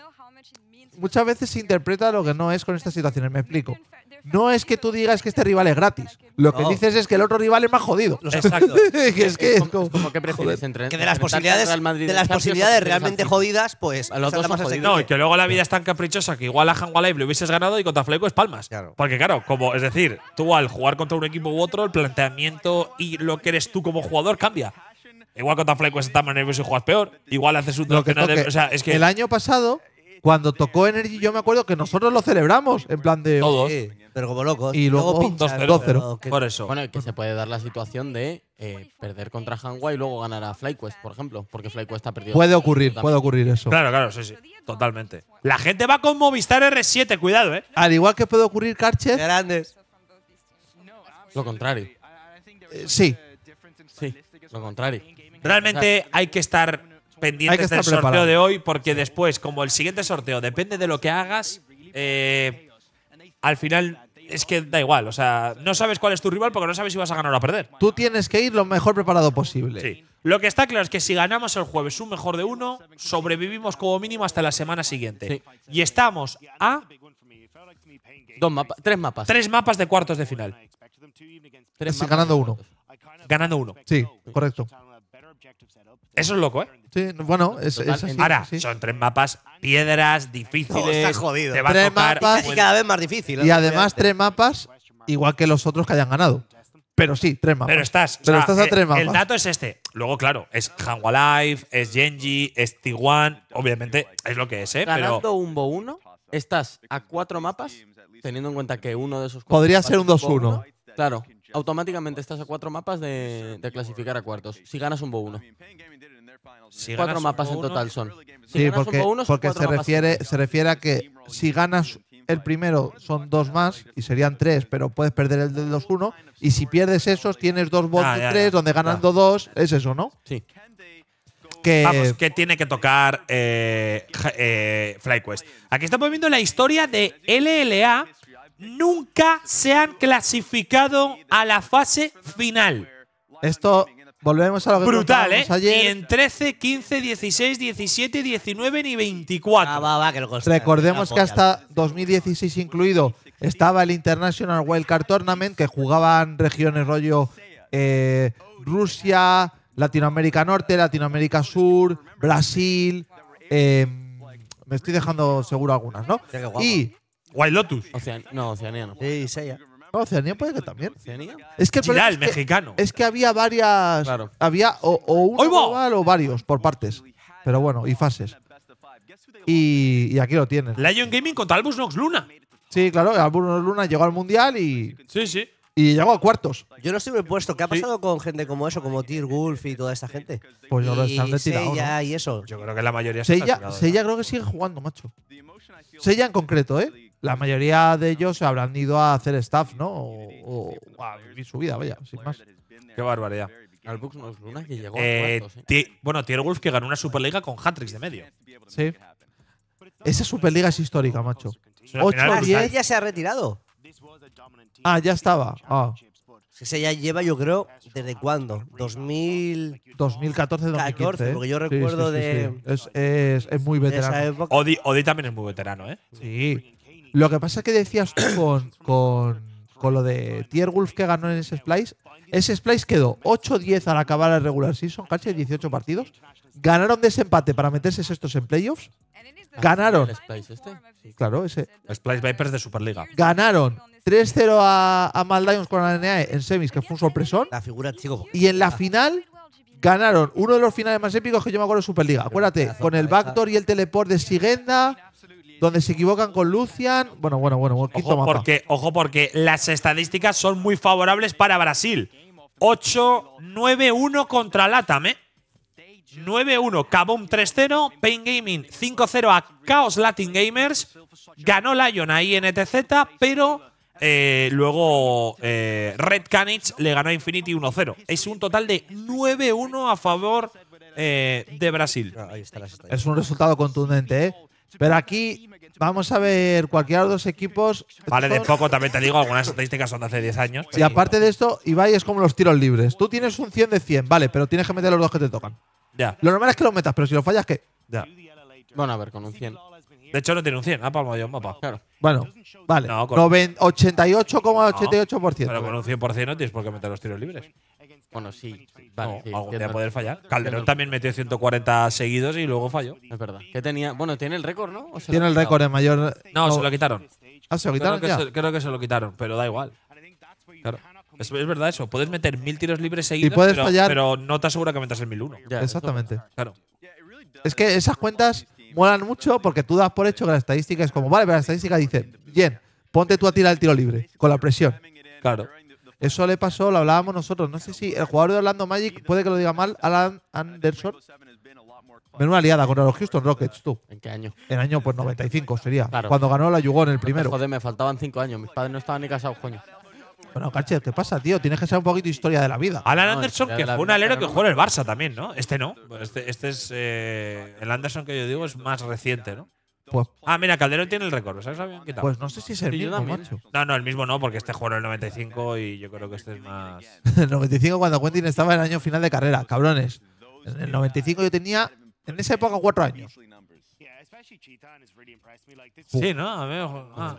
muchas veces se interpreta lo que no es con estas situaciones. Me explico. No es que tú digas que este rival es gratis. Lo que dices es que el otro rival es más jodido. Exacto. Que es que como- que prefieres entre de las posibilidades, de las posibilidades realmente jodidas, pues los No, y que luego la vida es tan caprichosa que igual a le hubieses ganado y contra flaco es pues, palmas. Porque claro, como es decir, tú al jugar contra un equipo u otro, el planteamiento y lo que eres tú como jugador cambia. Igual contra flaco estás más nervioso y juegas peor. Igual haces un que el año pasado cuando tocó Energy, yo me acuerdo que nosotros lo celebramos, en plan de. Todos. pero como locos. Y luego puntos 2 Por eso. Bueno, que se puede dar la situación de eh, perder contra Hanwha y luego ganar a FlyQuest, por ejemplo, porque FlyQuest ha perdido. Puede ocurrir, puede ocurrir eso. Claro, claro, sí, sí. Totalmente. La gente va con Movistar R7, cuidado, ¿eh? Al igual que puede ocurrir Karcher. Grandes. Lo contrario. sí. Sí, lo contrario. Realmente hay que estar pendientes del sorteo de hoy, porque después, como el siguiente sorteo depende de lo que hagas, eh, al final es que da igual. O sea, no sabes cuál es tu rival porque no sabes si vas a ganar o a perder. Tú tienes que ir lo mejor preparado posible. Sí. Lo que está claro es que si ganamos el jueves un mejor de uno, sobrevivimos como mínimo hasta la semana siguiente. Y estamos a. tres mapas. Tres mapas de cuartos de final. ganando uno. Ganando uno. Sí, correcto. Eso es loco, ¿eh? Sí, bueno, es, Ahora, son tres mapas, piedras, difíciles. Oh, está jodido. tres mapas, y cada vez más difícil. Y ¿eh? además, tres mapas, igual que los otros que hayan ganado. Pero sí, tres mapas. Pero estás, Pero estás a tres eh, mapas. El dato es este. Luego, claro, es Hanwha Life, es Genji, es T1… Obviamente, es lo que es, ¿eh? Ganando un bo 1, estás a cuatro mapas, teniendo en cuenta que uno de esos Podría ser un 2-1. Claro automáticamente estás a cuatro mapas de, clasificar a cuartos. Si ganas un Bo1. cuatro mapas en total son. sí, porque, porque se, refiere, se refiere a que si ganas el primero son dos más y serían tres, pero puedes perder el de los 1 Y si pierdes esos, tienes dos bots ah, tres, donde ganando dos, es eso, ¿no? Sí. Que, Vamos, que tiene que tocar eh, eh, FlyQuest. Aquí estamos viendo la historia de LLA, nunca se han clasificado a la fase final. Esto volvemos a lo que Brutal, ¿eh? Ayer. Ni en 13, 15, 16, 17, 19 ni 24. Ah, va, va, que lo Recordemos ah, que pues hasta 2016 incluido estaba el International Wildcard Tournament, que jugaban regiones rollo eh, Rusia, Latinoamérica Norte, Latinoamérica Sur, Brasil. Eh, me estoy dejando seguro algunas, ¿no? Y Wild Lotus. no, Oceanía no. Sí, Seiya. No, puede que también. Oceanía. Es que el mexicano. Es que había varias. Había o, uno o varios por partes. Pero bueno, y fases. Y, aquí lo tienen. Lion Gaming contra Albus Nox Luna. Sí, claro, Nox Luna llegó al mundial y, Sí, sí. y llegó a cuartos. Yo no estoy muy puesto. ¿Qué ha pasado con gente como eso, como Tear Wolf y toda esta gente? Pues no lo Y están Seiya y eso. Yo creo que la mayoría se creo que sigue jugando, macho. Seya en concreto, ¿eh? la mayoría de ellos se habrán ido a hacer staff, ¿no? O, a vivir su vida, vaya, sin más. Qué barbaridad. llegó ¿eh? Bueno, Tier que ganó una Superliga con hat de medio. Sí. Esa Superliga es histórica, macho. Ocho. y ya se ha retirado. Ah, ya estaba. Ah. Ese ya lleva, yo creo, ¿desde cuándo? 2000... 2014, ¿eh? porque yo recuerdo de. Es, es, muy veterano. Odi, también es muy veterano, ¿eh? Sí. Lo que pasa es que decías tú con, con, lo de Wolf que ganó en ese Splice. Ese Splice quedó 8-10 al acabar el regular season, casi 18 partidos. Ganaron desempate para meterse sextos en playoffs. Ganaron. ¿El Splice este? Claro, ese. Splice Vipers de Superliga. Ganaron 3-0 a, a con la NAE en semis, que fue un sorpresón. La figura chico. Y en la final ganaron uno de los finales más épicos que yo me acuerdo de Superliga. Acuérdate, con el backdoor y el teleport de Sigenda, donde se equivocan con Lucian. Bueno, bueno, bueno, quinto ojo Porque, ojo, porque las estadísticas son muy favorables para Brasil. 8-9-1 contra Latam, ¿eh? 9-1 Kaboom 3-0, Pain Gaming 5-0 a Chaos Latin Gamers, ganó Lion a INTZ, e pero eh, luego eh, Red Canich le ganó a Infinity 1-0. Es un total de 9-1 a favor eh, de Brasil. Ah, es un resultado contundente, ¿eh? Pero aquí vamos a ver cualquiera de los dos equipos. Vale, de poco también te digo, algunas estadísticas son de hace 10 años. Y aparte de esto, Ibai es como los tiros libres. Tú tienes un 100 de 100, vale, pero tienes que meter los dos que te tocan. Ya. Lo normal es que los metas, pero si los fallas, ¿qué? Ya. Bueno, a ver, con un 100. De hecho, no tiene un 100, Ah, Palma yo Claro. Bueno, vale. 88,88%. pero con un 100% no tienes por qué meter los tiros libres. Bueno, sí. Vale, algún poder fallar. Calderón también metió 140 seguidos y luego falló. Es verdad. tenía, bueno, tiene el récord, ¿no? tiene el récord de mayor. No, se oh. lo quitaron. Ah, se lo quitaron. Creo, ya? Que, se, creo que se lo quitaron, pero da igual. Es, verdad eso. Puedes meter mil tiros libres seguidos, puedes pero, fallar. pero no te asegura que metas el 1001. Exactamente. Claro. Es que esas cuentas molan mucho porque tú das por hecho que la estadística es como, vale, pero la estadística dice, bien, ponte tú a tirar el tiro libre, con la presión. Claro. Eso le pasó, lo hablábamos nosotros. No sé si el jugador de Orlando Magic, puede que lo diga mal, Alan Anderson. una aliada contra los Houston Rockets, tú. ¿En qué año? En año pues 95 sería. Cuando ganó la Yugo en el primero. Joder, me faltaban cinco años. Mis padres no estaban ni casados, coño. Bueno, Cache, ¿qué pasa, tío? Tienes que saber un poquito de historia de la vida. Alan Anderson, que fue un alero que jugó el Barça también, ¿no? Este no. Este, este, es. Eh, el Anderson que yo digo es más reciente, ¿no? Pues, ah, mira, Calderón tiene el récord. ¿Sabes? Pues no sé si es el mismo, No, no, el mismo no, porque este juego en el 95 y yo creo que este es más. el 95 cuando Quentin estaba en el año final de carrera, cabrones. En el 95 yo tenía, en esa época, cuatro años. Sí, ¿no? A mí ah.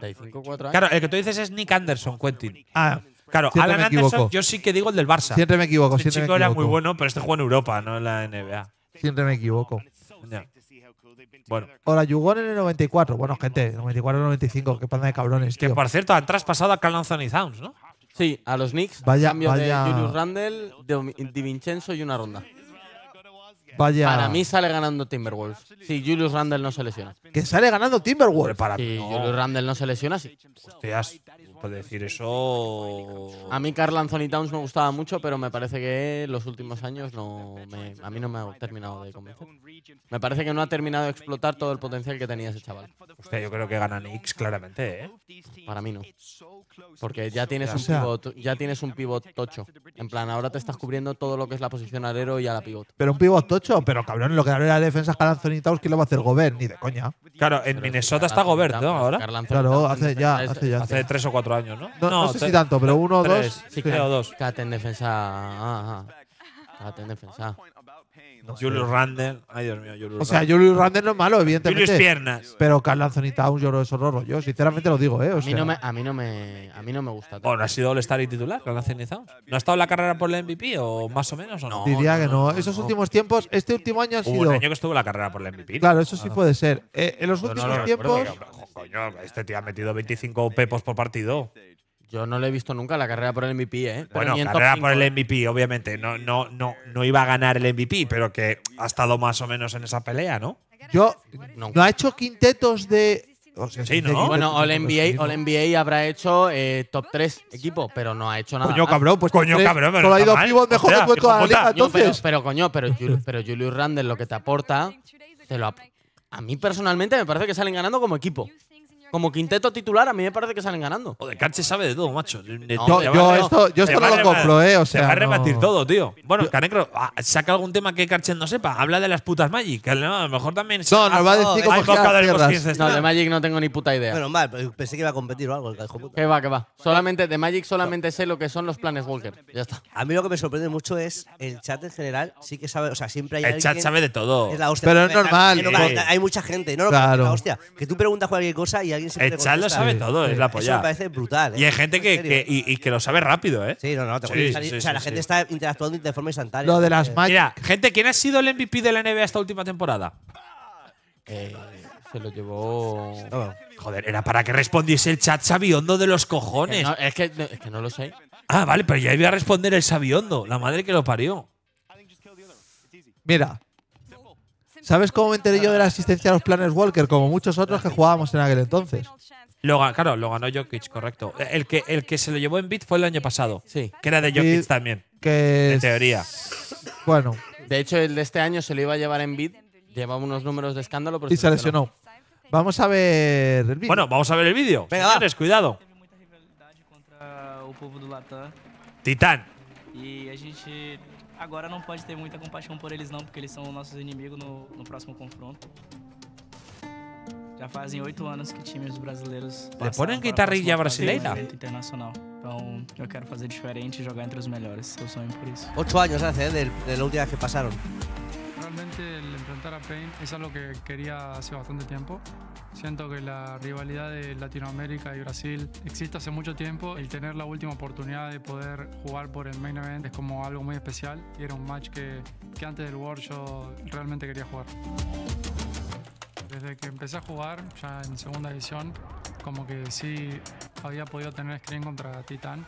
Claro, el que tú dices es Nick Anderson, Quentin. Ah, claro, Alan Anderson, yo sí que digo el del Barça. Siempre me equivoco, este siempre era muy bueno, pero este jugó en Europa, no en la NBA. Siempre me equivoco. Bueno. ahora jugó en el 94. Bueno, gente, 94-95, qué panda de cabrones, tío. Que por cierto, han traspasado a Carl Anthony ¿no? Sí, a los Knicks. Vaya, cambio de Julius Randle, de Di Vincenzo y una ronda. Para mí sale ganando Timberwolves. Si Julius Randle no se lesiona. Que sale ganando Timberwolves para ti Si Julius Randle no se lesiona, sí. Hostias, decir eso. A mí Carl Anthony Towns me gustaba mucho, pero me parece que los últimos años no a mí no me ha terminado de convencer. Me parece que no ha terminado de explotar todo el potencial que tenía ese chaval. Hostia, yo creo que gana Knicks claramente, ¿eh? Para mí no. Porque ya tienes un pivot, ya tienes un pivot tocho. En plan, ahora te estás cubriendo todo lo que es la posición alero y a la pivot. Pero un pivot tocho pero cabrón, lo que habla la defensa es Carl Anthony Towns, ¿quién lo va a hacer Gobert? Ni de coña. Claro, en Minnesota está Gobert, ¿no? Ahora. Claro, hace ya, hace tres o cuatro años, ¿no? No, sé si tanto, pero uno o dos. Sí, creo dos. Cat en defensa. Ah, ah. Cat en defensa. Julius Randle. Ay, Dios mío, Julius O sea, Randle. Julius Randle no es malo, evidentemente. Piernas. Pero Carl Anthony Towns, yo de eso yo Sinceramente lo digo, ¿eh? a, mí no me, a, mí no me, a mí no me gusta. Bueno, ha sido el star y titular, Carl Anthony ¿No ha estado en la carrera por la MVP o más o menos? ¿o no? Diría que no. Esos últimos tiempos, este último año ha sido. Hubo un año que estuvo en la carrera por la MVP. Claro, eso sí ah, puede ser. Eh, en los últimos tiempos. coño, este tío ha metido 25 pepos por partido. Yo no le he visto nunca la carrera por el MVP, ¿eh? Bueno, carrera por el MVP, obviamente. No, no, no, no iba a ganar el MVP, pero que ha estado más o menos en esa pelea, ¿no? Yo no, ha hecho quintetos de. sí, ¿no? Bueno, All NBA, habrá hecho eh, top 3 equipo, pero no ha hecho nada. Coño, cabrón, pues coño, cabrón, pero. Pero, coño, pero, Julius Randle lo que te aporta, lo a mí personalmente me parece que salen ganando como equipo como quinteto titular, a mí me parece que salen ganando. de sabe de todo, macho. yo, esto, no lo compro, ¿eh? O sea, va a rebatir todo, tío. Bueno, Canecro, ah, saca algún tema que Carche no sepa. Habla de las putas Magic. a lo mejor también. No, nos va a decir No, de Magic no tengo ni puta idea. Bueno, mal. pensé que iba a competir o algo. Que va, que va. Solamente, de Magic solamente sé lo que son los planes Walker. Ya está. A mí lo que me sorprende mucho es el chat en general. Sí que sabe, o sea, siempre hay. El chat sabe de todo. Es la hostia. Pero es normal. Eh. Hay mucha gente. No, claro. hostia. Que tú preguntas cualquier cosa y el chat lo sabe todo, es la polla. Eso me parece brutal. Y hay ¿eh? gente que, y, que lo sabe rápido, ¿eh? Sí, no, no, te O sea, la gente está interactuando de forma instantánea. Lo de las Mira, gente, ¿quién ha sido el MVP de la NBA esta última temporada? Eh, se lo llevó. Joder, era para que respondiese el chat sabiondo de los cojones. es, que, no, es que no lo sé. Ah, vale, pero ya iba a responder el sabiondo. La madre que lo parió. Mira, ¿Sabes cómo me enteré yo de la asistencia a los planes Walker? Como muchos otros que jugábamos en aquel entonces. Lo, claro, lo ganó Jokic, correcto. El que, el que se lo llevó en bit fue el año pasado. Sí. Que era de Jokic también. Que en teoría. Bueno. De hecho, el de este año se lo iba a llevar en bit. Llevaba unos números de escándalo, pero Y se lesionó. Vamos a ver el vídeo. Bueno, vamos a ver el vídeo. Venga, Señores, cuidado. Titán. Y e a Agora não pode ter muita compaixão por eles não, porque eles são nossos inimigos no, no próximo confronto. Já fazem oito anos que times brasileiros. Depois que guitarrilha brasileira. internacional. Então eu quero fazer diferente e jogar entre os melhores. Eu sonho por isso. Oito anos né? Da última vez que passaram. Realmente el enfrentar a Pain es algo que quería hace bastante tiempo. Siento que la rivalidad de Latinoamérica y Brasil existe hace mucho tiempo. El tener la última oportunidad de poder jugar por el main event es como algo muy especial y era un match que, que antes del World yo realmente quería jugar. Desde que empecé a jugar, ya en segunda edición, como que sí había podido tener screen contra Titan.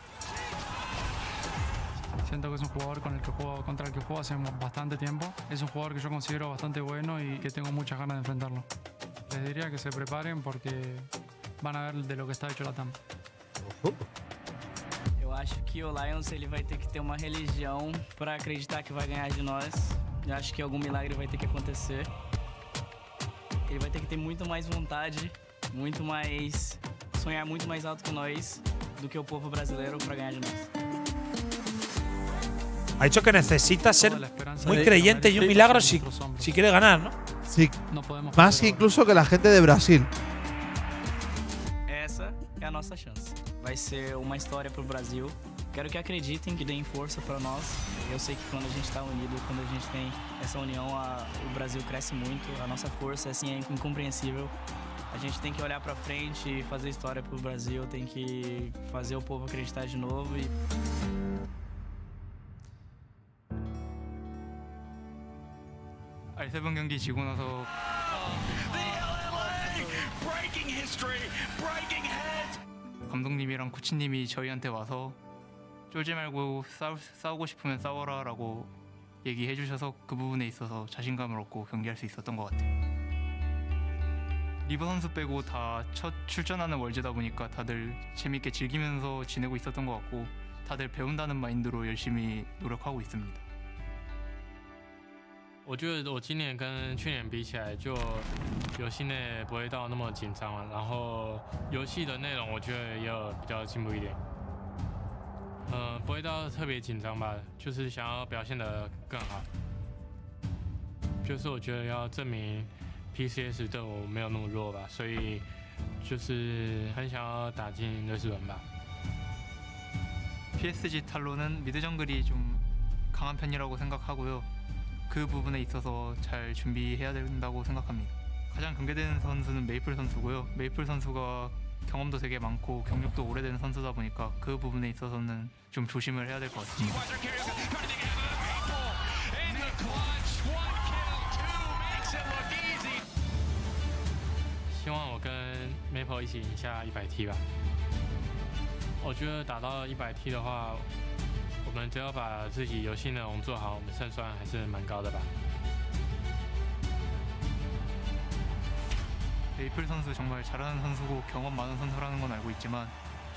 Siento que es un jugador con el que juego, contra el que juego hace bastante tiempo. Es un jugador que yo considero bastante bueno y que tengo muchas ganas de enfrentarlo. Les diría que se preparen porque van a ver de lo que está hecho la TAM. Eu acho que o Lions ele vai ter que ter uma religião para acreditar que vai ganhar de nós. Eu acho que algum milagre vai ter que acontecer. Ele vai ter que ter muito mais vontade, muito mais sonhar muito mais alto que nós do que o povo brasileiro para ganhar de nós ha dicho que necesita ser muy creyente y un milagro si, si quiere ganar, ¿no? Sí, más incluso que la gente de Brasil. Esa es é nuestra chance. Va a ser una historia para Brasil. Quero que acreditem, que deem força para nós. Eu sei que quando a gente está unido, quando a gente tem essa união, o Brasil cresce muito. A nossa força assim, é incompreensível. A gente tem que olhar para frente e fazer história para o Brasil, tem que fazer o povo acreditar de novo. E... 알세븐 경기 지고 나서 감독님이랑 코치님이 저희한테 와서 쫄지 말고 싸우, 싸우고 싶으면 싸워라 라고 얘기해 주셔서 그 부분에 있어서 자신감을 얻고 경기할 수 있었던 것 같아요 리버 선수 빼고 다 첫 출전하는 월제다 보니까 다들 재밌게 즐기면서 지내고 있었던 것 같고 다들 배운다는 마인드로 열심히 노력하고 있습니다 我觉得我今年跟去年比起来，就游戏内不会到那么紧张了。然后游戏的内容，我觉得也有比较进步一点。嗯，不会到特别紧张吧，就是想要表现得更好。就是我觉得要证明 P C S 对我没有那么弱吧，所以就是很想要打进瑞士轮吧。P S G Talon 的 mid j u n g l 我그 부분에 있어서 잘 준비해야 된다고 생각합니다. 가장 경계되는 선수는 메이플 선수고요. 메이플 선수가 경험도 되게 많고 경력도 오래된 선수다 보니까 그 부분에 있어서는 좀 조심을 해야 될 것 같습니다.希望我跟 Maple 一起赢下一百 T 吧。我觉得打到一百 T 的话，我们只要把自己游戏内容做好，我们胜算还是蛮高的吧。Maple 정말잘하는선수고경험많은선수라는건알고있지만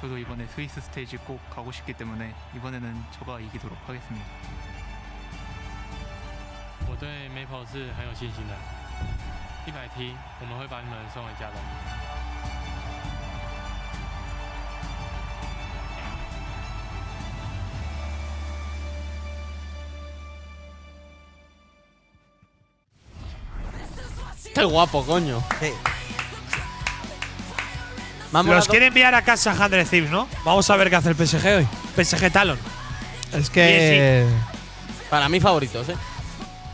저도이번에스위스스테이지꼭가고싶기때문에이번에는저가이기도록하겠습니다我对 Maple 是很有信心的。一百 T，我们会把你们送回家的。Qué guapo, coño. Sí. Los quiere enviar a casa Handre Thieves, ¿no? Vamos a ver qué hace el PSG hoy. PSG Talon. Es que. Para mí, favoritos, ¿eh?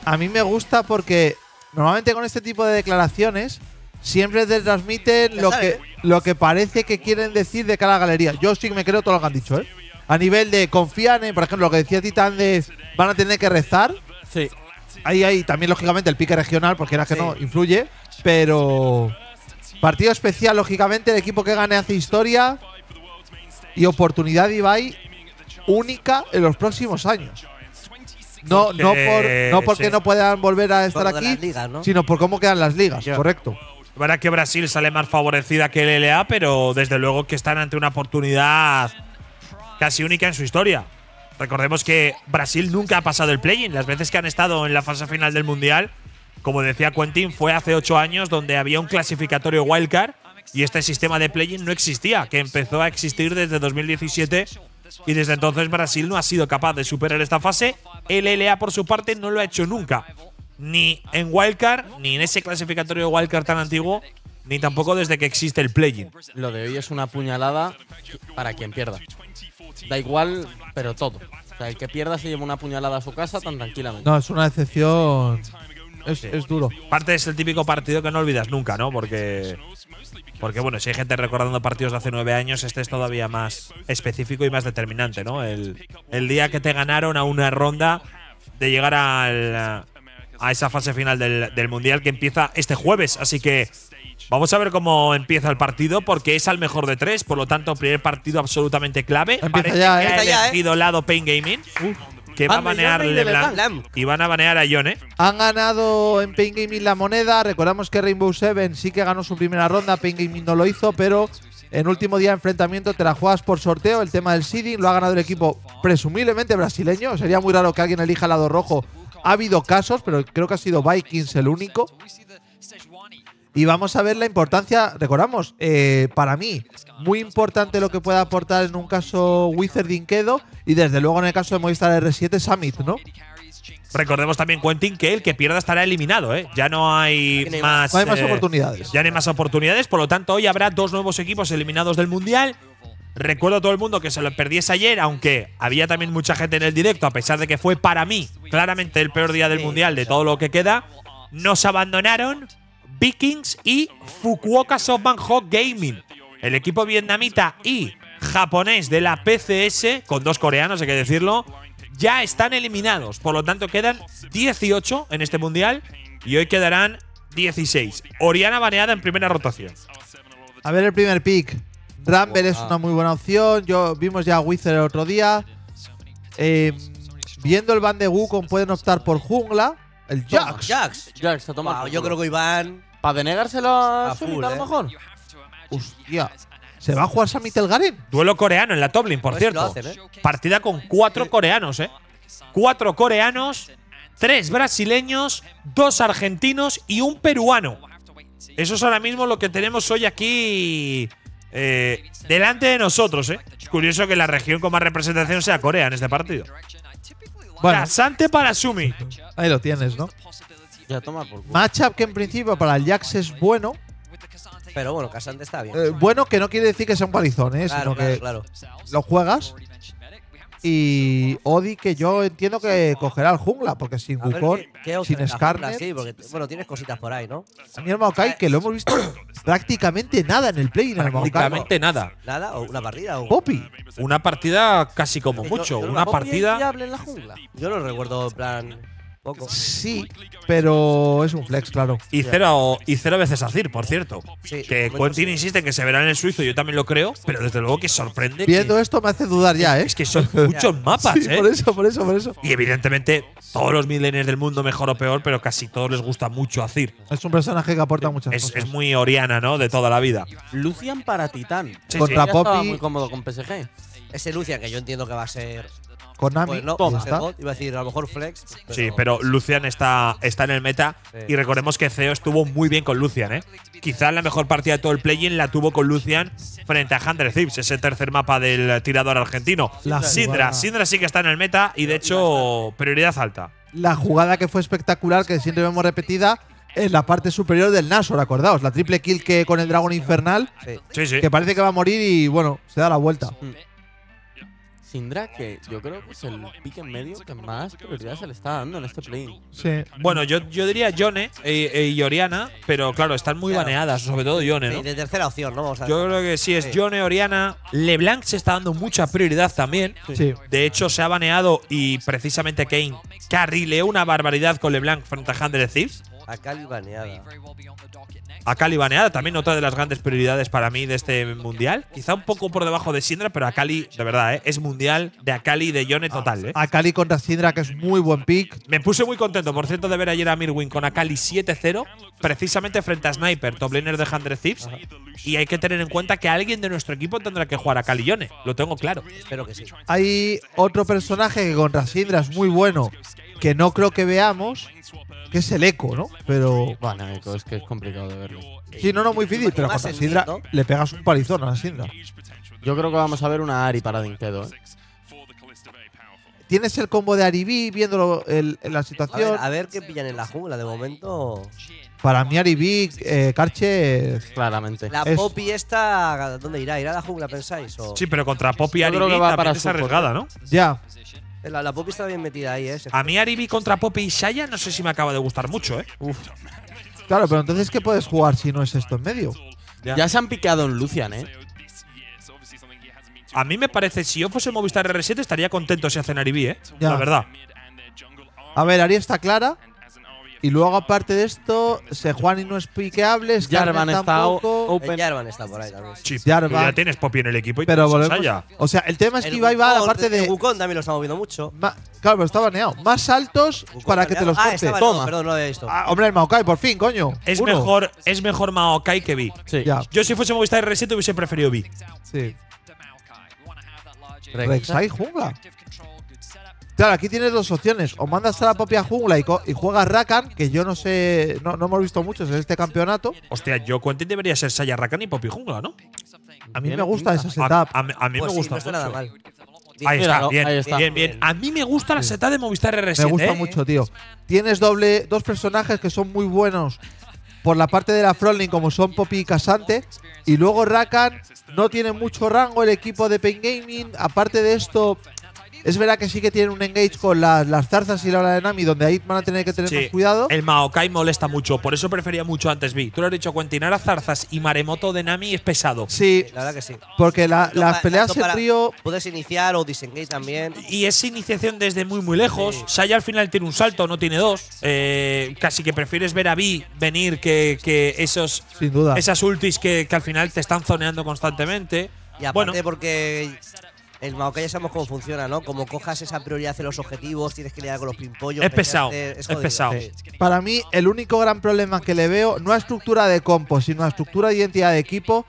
A mí me gusta porque normalmente con este tipo de declaraciones siempre te transmiten lo que, ¿eh? lo que parece que quieren decir de cada galería. Yo sí que me creo todo lo que han dicho, ¿eh? A nivel de confían en, por ejemplo, lo que decía Titán de van a tener que rezar. Sí ahí hay también, lógicamente, el pique regional, porque era que no, influye. Pero partido especial, lógicamente, el equipo que gane hace historia y oportunidad Ibai única en los próximos años. No, eh, no porque no puedan volver a estar aquí, sino por cómo quedan las ligas, correcto. Verá verdad que Brasil sale más favorecida que el LA, pero desde luego que están ante una oportunidad casi única en su historia. Recordemos que Brasil nunca ha pasado el play-in. Las veces que han estado en la fase final del Mundial, como decía Quentin, fue hace ocho años donde había un clasificatorio wildcard y este sistema de play-in no existía, que empezó a existir desde 2017 y desde entonces Brasil no ha sido capaz de superar esta fase. El por su parte no lo ha hecho nunca, ni en wildcard, ni en ese clasificatorio wildcard tan antiguo ni tampoco desde que existe el play-in. Lo de hoy es una puñalada para quien pierda. Da igual, pero todo. O sea, el que pierda se lleva una puñalada a su casa tan tranquilamente. No, es una excepción. Es, duro. Parte es el típico partido que no olvidas nunca, ¿no? Porque porque bueno, si hay gente recordando partidos de hace nueve años, este es todavía más específico y más determinante, ¿no? El, día que te ganaron a una ronda de llegar a esa fase final del, del, Mundial que empieza este jueves. Así que Vamos a ver cómo empieza el partido, porque es al mejor de tres, por lo tanto, primer partido absolutamente clave. Empieza ya, que ¿eh? ha ¿eh? lado Pain Gaming. Que va a banear LeBlanc. Y van a banear a Ion, ¿eh? Han ganado en Pain Gaming la moneda. Recordamos que Rainbow Seven sí que ganó su primera ronda. Pain Gaming no lo hizo, pero en último día de enfrentamiento te la juegas por sorteo. El tema del seeding lo ha ganado el equipo presumiblemente brasileño. Sería muy raro que alguien elija el lado rojo. Ha habido casos, pero creo que ha sido Vikings el único. Y vamos a ver la importancia, recordamos, eh, para mí, muy importante lo que pueda aportar en un caso Wizarding Kedo y desde luego en el caso de Movistar R7 Summit, ¿no? Recordemos también, Quentin, que el que pierda estará eliminado, ¿eh? Ya no hay más, no hay más eh, oportunidades. Ya no hay más oportunidades, por lo tanto, hoy habrá dos nuevos equipos eliminados del Mundial. Recuerdo a todo el mundo que se lo perdiese ayer, aunque había también mucha gente en el directo, a pesar de que fue para mí claramente el peor día del Mundial de todo lo que queda. Nos abandonaron, Vikings y Fukuoka Softbank Gaming. El equipo vietnamita y japonés de la PCS, con dos coreanos hay que decirlo, ya están eliminados. Por lo tanto, quedan 18 en este mundial y hoy quedarán 16. Oriana baneada en primera rotación. A ver el primer pick. Rumble es una muy buena opción. Yo vimos ya a Wither el otro día. Eh, viendo el ban de Wukong pueden optar por jungla. El Jax. Jax. Jax, yo creo que Iván. ¿Para denegárselo a, a, a lo eh. mejor? Hostia. ¿Se va a jugar El Garin Duelo coreano en la top por cierto. Eh. Partida con cuatro coreanos, ¿eh? Cuatro coreanos, tres brasileños, dos argentinos y un peruano. Eso es ahora mismo lo que tenemos hoy aquí eh, delante de nosotros, ¿eh? Es curioso que la región con más representación sea Corea en este partido. Bueno. Casante para Sumi. Ahí lo tienes, ¿no? Matchup que en principio para el Jax es bueno. Pero bueno, Casante está bien. Eh, bueno, que no quiere decir que sea un palizón, ¿eh? Sino que lo juegas y Odi, que yo entiendo que cogerá el jungla, porque sin Wukong, sin Scarlet. Sí, porque bueno, tienes cositas por ahí, ¿no? mí el Maokai, que lo hemos visto prácticamente nada en el play. En el prácticamente nada. Nada, o una partida. O Poppy. Una partida casi como mucho. una partida. Yo lo recuerdo, en plan. Poco. Sí, pero es un flex, claro. Y cero, y cero veces Azir, por cierto. que Quentin insiste en que se verá en el suizo, yo también lo creo, pero desde luego que sorprende. Viendo esto me hace dudar ya, ¿eh? Es que son muchos mapas, sí, Por ¿eh? eso, por eso, por eso. Y evidentemente, todos los millennials del mundo, mejor o peor, pero casi todos les gusta mucho Azir. Es un personaje que aporta muchas es, cosas. Es muy Oriana, ¿no? De toda la vida. Lucian para Titán. Contra Poppy. muy cómodo con PSG. Ese Lucian, que yo entiendo que va a ser Konami, pues no, Iba a decir, a lo mejor Flex. sí, pero Lucian está, está en el meta. Y recordemos que CEO estuvo muy bien con Lucian, ¿eh? Quizás la mejor partida de todo el play-in la tuvo con Lucian frente a Hunter Thieves, ese tercer mapa del tirador argentino. La Sindra, Sindra sí que está en el meta y de hecho, prioridad alta. La jugada que fue espectacular, que siempre vemos repetida, en la parte superior del Nashor, acordaos, la triple kill que con el dragón infernal, sí, sí. que parece que va a morir y bueno, se da la vuelta. Mm. Sindra, que yo creo que es el pique en medio que más prioridad se le está dando en este play. Sí. Bueno, yo, yo diría Yone eh, eh, y Oriana, pero claro, están muy baneadas, sobre todo Yone, ¿no? de tercera opción, ¿no? yo creo que sí, es Yone, Oriana. LeBlanc se está dando mucha prioridad también. Sí. De hecho, se ha baneado y precisamente Kane carrileó una barbaridad con LeBlanc frente a Handler Thieves. Acá Cali baneada. Akali baneada, también otra de las grandes prioridades para mí de este mundial. Quizá un poco por debajo de Sindra, pero Akali, de verdad, ¿eh? es mundial de Akali y de Yone total. ¿eh? Akali contra Sindra, que es muy buen pick. Me puse muy contento, por cierto, de ver ayer a Mirwin con Akali 7-0, precisamente frente a Sniper, top laner de 100 Thieves. Y hay que tener en cuenta que alguien de nuestro equipo tendrá que jugar a Akali Yone. Lo tengo claro. Espero que sí. Hay otro personaje que contra Sindra es muy bueno, que no creo que veamos, que es el eco, ¿no? Pero. Bueno, eco, es que es complicado de verlo. Sí, no, no, muy difícil, pero con la Sindra le pegas un palizón a la Sindra. Yo creo que vamos a ver una Ari para Dinkedo, ¿eh? Tienes el combo de B viendo el, la situación. A ver, qué pillan en la jungla de momento. Para mí, Ari eh, Karche. Claramente. La Poppy está… ¿dónde irá? ¿Irá a la jungla, pensáis? Sí, pero contra Poppy que va para ser arriesgada, ¿no? Ya. La, la Poppy está bien metida ahí, ¿eh? A mí Aribi contra Poppy y Shaya no sé si me acaba de gustar mucho, ¿eh? Claro, pero entonces ¿qué puedes jugar si no es esto en medio? Ya. se han picado en Lucian, ¿eh? A mí me parece, si yo fuese Movistar R7 estaría contento si hacen Aribi, ¿eh? La verdad. A ver, Ari está clara. Y luego, aparte de esto, y no es piqueable. Jarvan está open. Jarvan está por ahí también. ya tienes Poppy en el equipo y pero volvemos, allá. O sea, el tema es que Ibai va a la parte de. Wukong también lo está moviendo mucho. claro, pero está baneado. Más altos para que te los ah, corte. Toma. perdón, no lo había visto. Ah, hombre, el Maokai, por fin, coño. Es mejor, es mejor Maokai que Vi. Yo, si fuese Movistar R7, hubiese preferido Vi. Sí. Rek'Sai jungla. Claro, aquí tienes dos opciones. O mandas a la propia jungla y, juegas Rakan, que yo no sé, no, hemos visto muchos en este campeonato. Hostia, yo que debería ser Saya Rakan y Poppy Jungla, ¿no? A mí me gusta esa setup. A, mí me pues gusta Ahí está, bien, bien, bien, A mí me gusta la setup de Movistar RS. Me gusta ¿eh? mucho, tío. Tienes doble, dos personajes que son muy buenos por la parte de la frontline, como son Poppy y Casante. Y luego Rakan no tiene mucho rango el equipo de Pain Gaming. Aparte de esto, es verdad que sí que tienen un engage con las, zarzas y la ola de Nami, donde ahí van a tener que tener más cuidado. El Maokai molesta mucho, por eso prefería mucho antes Vi. Tú lo has dicho, cuentinar a zarzas y maremoto de Nami es pesado. Sí, la verdad que sí. Porque las peleas en río… Puedes iniciar o disengage también. Y es iniciación desde muy, muy lejos. Sí. al final tiene un salto, no tiene dos. Eh, casi que prefieres ver a Vi venir que, esos, Sin duda. esas ultis que, al final te están zoneando constantemente. Y aparte porque en Maokai ya sabemos cómo funciona, ¿no? Como cojas esa prioridad de los objetivos, tienes que lidiar con los pimpollos. Es pesado. Es, pesado. Para mí, el único gran problema que le veo, no a estructura de compo, sino a estructura de identidad de equipo,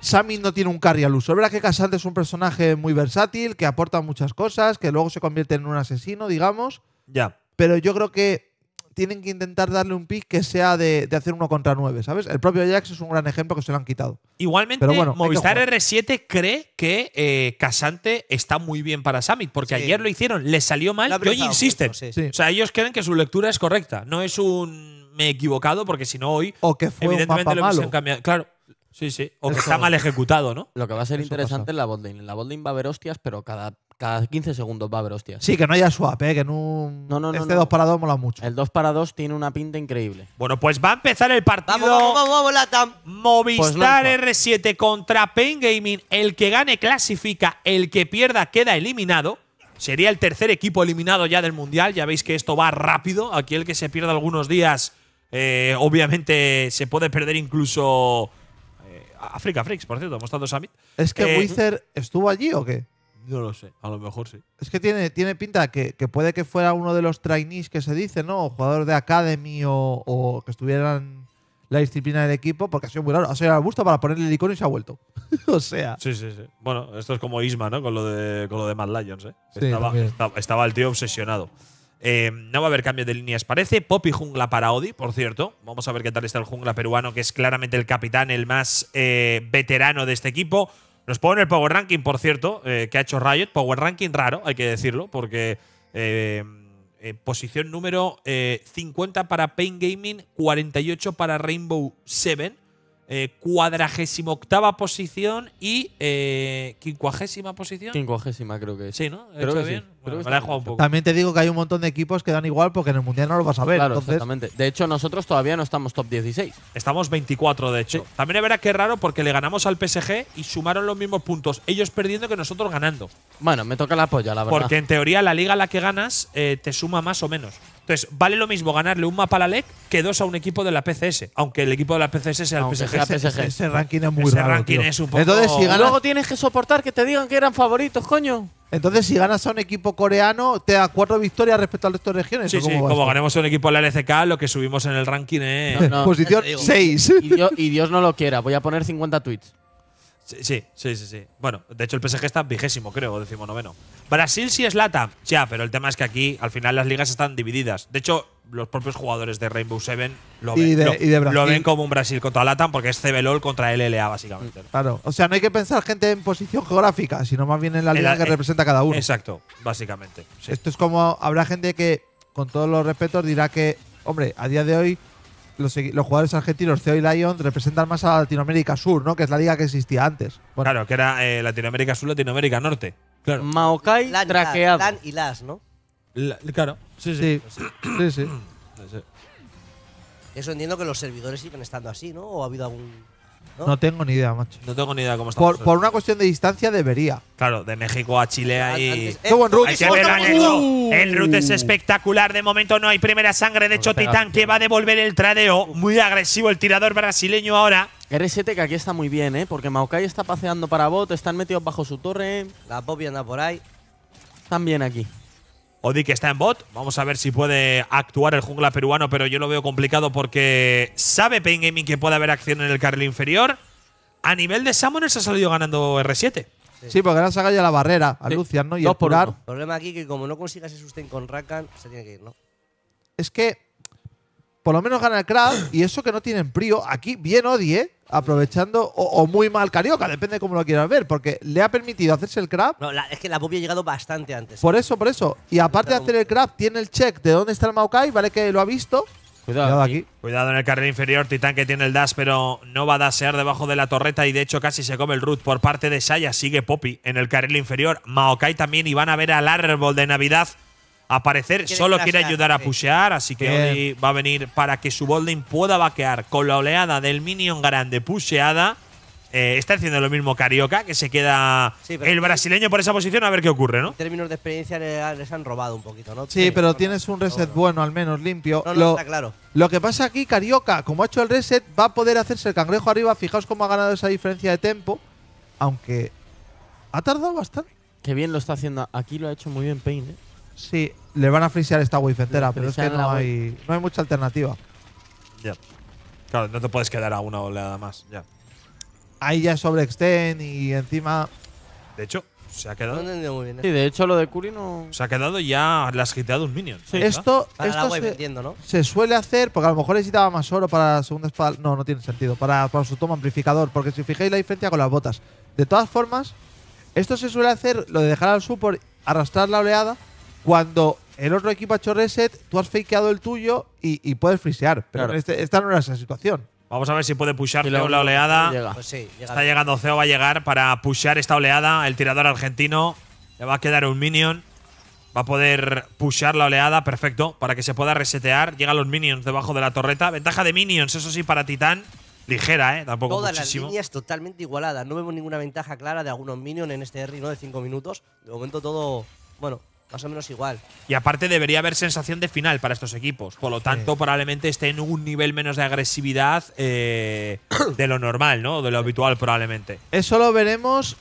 Sammy no tiene un carry al uso. Es verdad que Casante es un personaje muy versátil, que aporta muchas cosas, que luego se convierte en un asesino, digamos. Ya. Pero yo creo que tienen que intentar darle un pick que sea de, hacer uno contra nueve, ¿sabes? El propio Ajax es un gran ejemplo que se lo han quitado. Igualmente, Movistar R7 cree que eh, Casante está muy bien para Summit, porque ayer lo hicieron, le salió mal y hoy insisten. O sea, ellos creen que su lectura es correcta, no es un me he equivocado, porque si no hoy, o que fue evidentemente un mapa Claro, Sí, sí. O que está mal ejecutado, ¿no? Lo que va a ser interesante es en la botlane. En la botlane va a haber hostias, pero cada cada 15 segundos va a haber hostias. Sí, que no haya swap, ¿eh? que no, no, no, este 2 para 2 mola mucho. El 2 para 2 tiene una pinta increíble. Bueno, pues va a empezar el partido. Vamos, vamos, vamos, Movistar pues R7 contra Pain Gaming. El que gane clasifica, el que pierda queda eliminado. Sería el tercer equipo eliminado ya del Mundial. Ya veis que esto va rápido. Aquí el que se pierda algunos días, eh, obviamente se puede perder incluso… África eh, Freaks, por cierto, hemos estado Summit. ¿Es que eh, Wither estuvo allí o qué? No lo sé, a lo mejor sí. Es que tiene, tiene pinta que, que puede que fuera uno de los trainees que se dice, ¿no? O jugador de academy o, que estuvieran la disciplina del equipo, porque ha sido muy raro. Ha sido gusto para ponerle el icono y se ha vuelto. o sea. Sí, sí, sí. Bueno, esto es como Isma, ¿no? Con lo de, con lo de Mad Lions, ¿eh? estaba, estaba, el tío obsesionado. Eh, no va a haber cambio de líneas, parece. Poppy jungla para Odi, por cierto. Vamos a ver qué tal está el jungla peruano, que es claramente el capitán, el más eh, veterano de este equipo. Nos pone el Power Ranking, por cierto, eh, que ha hecho Riot. Power Ranking raro, hay que decirlo, porque eh, eh, posición número 50 para Pain Gaming, 48 para Rainbow 7 eh, cuadragésimo octava posición y eh, quincuagésima posición. Quincuagésima creo que es. Sí, ¿no? También te digo que hay un montón de equipos que dan igual porque en el Mundial no lo vas a ver. exactamente. De hecho, nosotros todavía no estamos top 16. Estamos 24, de hecho. También es verdad que es raro porque le ganamos al PSG y sumaron los mismos puntos, ellos perdiendo que nosotros ganando. Bueno, me toca la polla, la verdad. Porque en teoría la liga a la que ganas eh, te suma más o menos. Entonces, vale lo mismo ganarle un mapa a la LEC que dos a un equipo de la PCS, aunque el equipo de la PCS sea el PSG. PSG. Ese ranking es muy Ese raro, es un poco… Entonces, Luego tienes que soportar que te digan que eran favoritos, coño. Entonces, si ganas a un equipo coreano, te da cuatro victorias respecto al resto de regiones. Sí, sí, como ganemos a un equipo de la LCK, lo que subimos en el ranking es… Posición 6. y Dios no lo quiera, voy a poner 50 tweets. Sí, sí, sí, sí. Bueno, de hecho el PSG está vigésimo, creo, decimonoveno. Brasil sí es LATAM, Ya, pero el tema es que aquí al final las ligas están divididas. De hecho, los propios jugadores de Rainbow Seven lo ven, lo, ven como un Brasil contra Latam porque es CBLOL contra LLA, básicamente. Claro, o sea, no hay que pensar gente en posición geográfica, sino más bien en la liga que representa cada uno. Exacto, básicamente. Esto es como habrá gente que, con todos los respetos, dirá que, hombre, a día de hoy los, jugadores argentinos CEO y Lion, representan más a Latinoamérica Sur, ¿no? Que es la liga que existía antes. Claro, que era eh, Latinoamérica Sur, Latinoamérica Norte. Maokai traqueado. y Las, ¿no? claro, Sí, sí. sí. sí. Eso entiendo que los servidores siguen estando así, ¿no? ¿O ha habido algún ¿no? tengo ni idea, macho. No tengo ni idea cómo está. Por, una cuestión de distancia debería. Claro, de México a Chile ahí. ¡Qué buen Hay uh. El root es espectacular. De momento no hay primera sangre. De hecho, Titán que va a devolver el tradeo. Muy agresivo el tirador brasileño ahora. R7 que aquí está muy bien, ¿eh? Porque Maokai está paseando para bot, están metidos bajo su torre. La Poppy anda por ahí. Están bien aquí que está en bot. Vamos a ver si puede actuar el jungla peruano, pero yo lo veo complicado porque sabe Pain Gaming que puede haber acción en el carril inferior. A nivel de Summoners ha salido ganando R7. Sí, porque ahora se ya la barrera a Lucian, ¿no? Y no, el El problema aquí es que como no consigas ese sustain con Rakan, se tiene que ir, ¿no? Es que por lo menos gana el Crowd y eso que no tienen prio. Aquí bien Odi, ¿eh? aprovechando o, muy mal Carioca, depende de cómo lo quieras ver, porque le ha permitido hacerse el crab. No, la, es que la poppy ha llegado bastante antes. Por eso, por eso. Y aparte de hacer el crab, tiene el check de dónde está el Maokai, vale que lo ha visto. Cuidado, aquí. Cuidado en el carril inferior, Titán que tiene el dash, pero no va a dasear debajo de la torreta y de hecho casi se come el root por parte de Saya. Sigue Poppy en el carril inferior. Maokai también y van a ver al árbol de Navidad aparecer. solo quiere ayudar a pushear, así que va a venir para que su bolding pueda vaquear con la oleada del minion grande pusheada. Eh, está haciendo lo mismo Carioca, que se queda el brasileño por esa posición a ver qué ocurre, ¿no? En términos de experiencia les han robado un poquito, ¿no? Sí, pero tienes un reset bueno, al menos limpio. claro. Lo que pasa aquí, Carioca, como ha hecho el reset, va a poder hacerse el cangrejo arriba. Fijaos cómo ha ganado esa diferencia de tempo, aunque ha tardado bastante. Qué bien lo está haciendo. Aquí lo ha hecho muy bien Payne, ¿eh? Sí, le van a frisear esta wave entera, pero es que no hay, no hay mucha alternativa. Ya. Claro, no te puedes quedar a una oleada más, ya. Ahí ya sobre extend y encima. De hecho, se ha quedado. muy bien, ¿eh? Sí, de hecho lo de curi no. Se ha quedado ya. Le has quitado un minion. esto se, se suele hacer porque a lo mejor necesitaba más oro para la segunda espada. No, no tiene sentido. Para, para su toma amplificador. Porque si fijáis la diferencia con las botas. De todas formas, esto se suele hacer, lo de dejar al support, arrastrar la oleada cuando el otro equipo ha hecho reset, tú has fakeado el tuyo y, puedes frisear. Pero este, esta no era esa situación. Vamos a ver si puede pushar la oleada. Pues Está llegando Ceo, va a llegar para pushar esta oleada. El tirador argentino le va a quedar un minion. Va a poder pushar la oleada, perfecto, para que se pueda resetear. Llegan los minions debajo de la torreta. Ventaja de minions, eso sí, para Titán. Ligera, ¿eh? Tampoco Todas las líneas totalmente igualadas. No vemos ninguna ventaja clara de algunos minions en este R, De 5 minutos. De momento todo, bueno, más o menos igual. Y aparte debería haber sensación de final para estos equipos. Por lo tanto, probablemente esté en un nivel menos de agresividad eh, de lo normal, ¿no? De lo habitual, probablemente. Eso lo veremos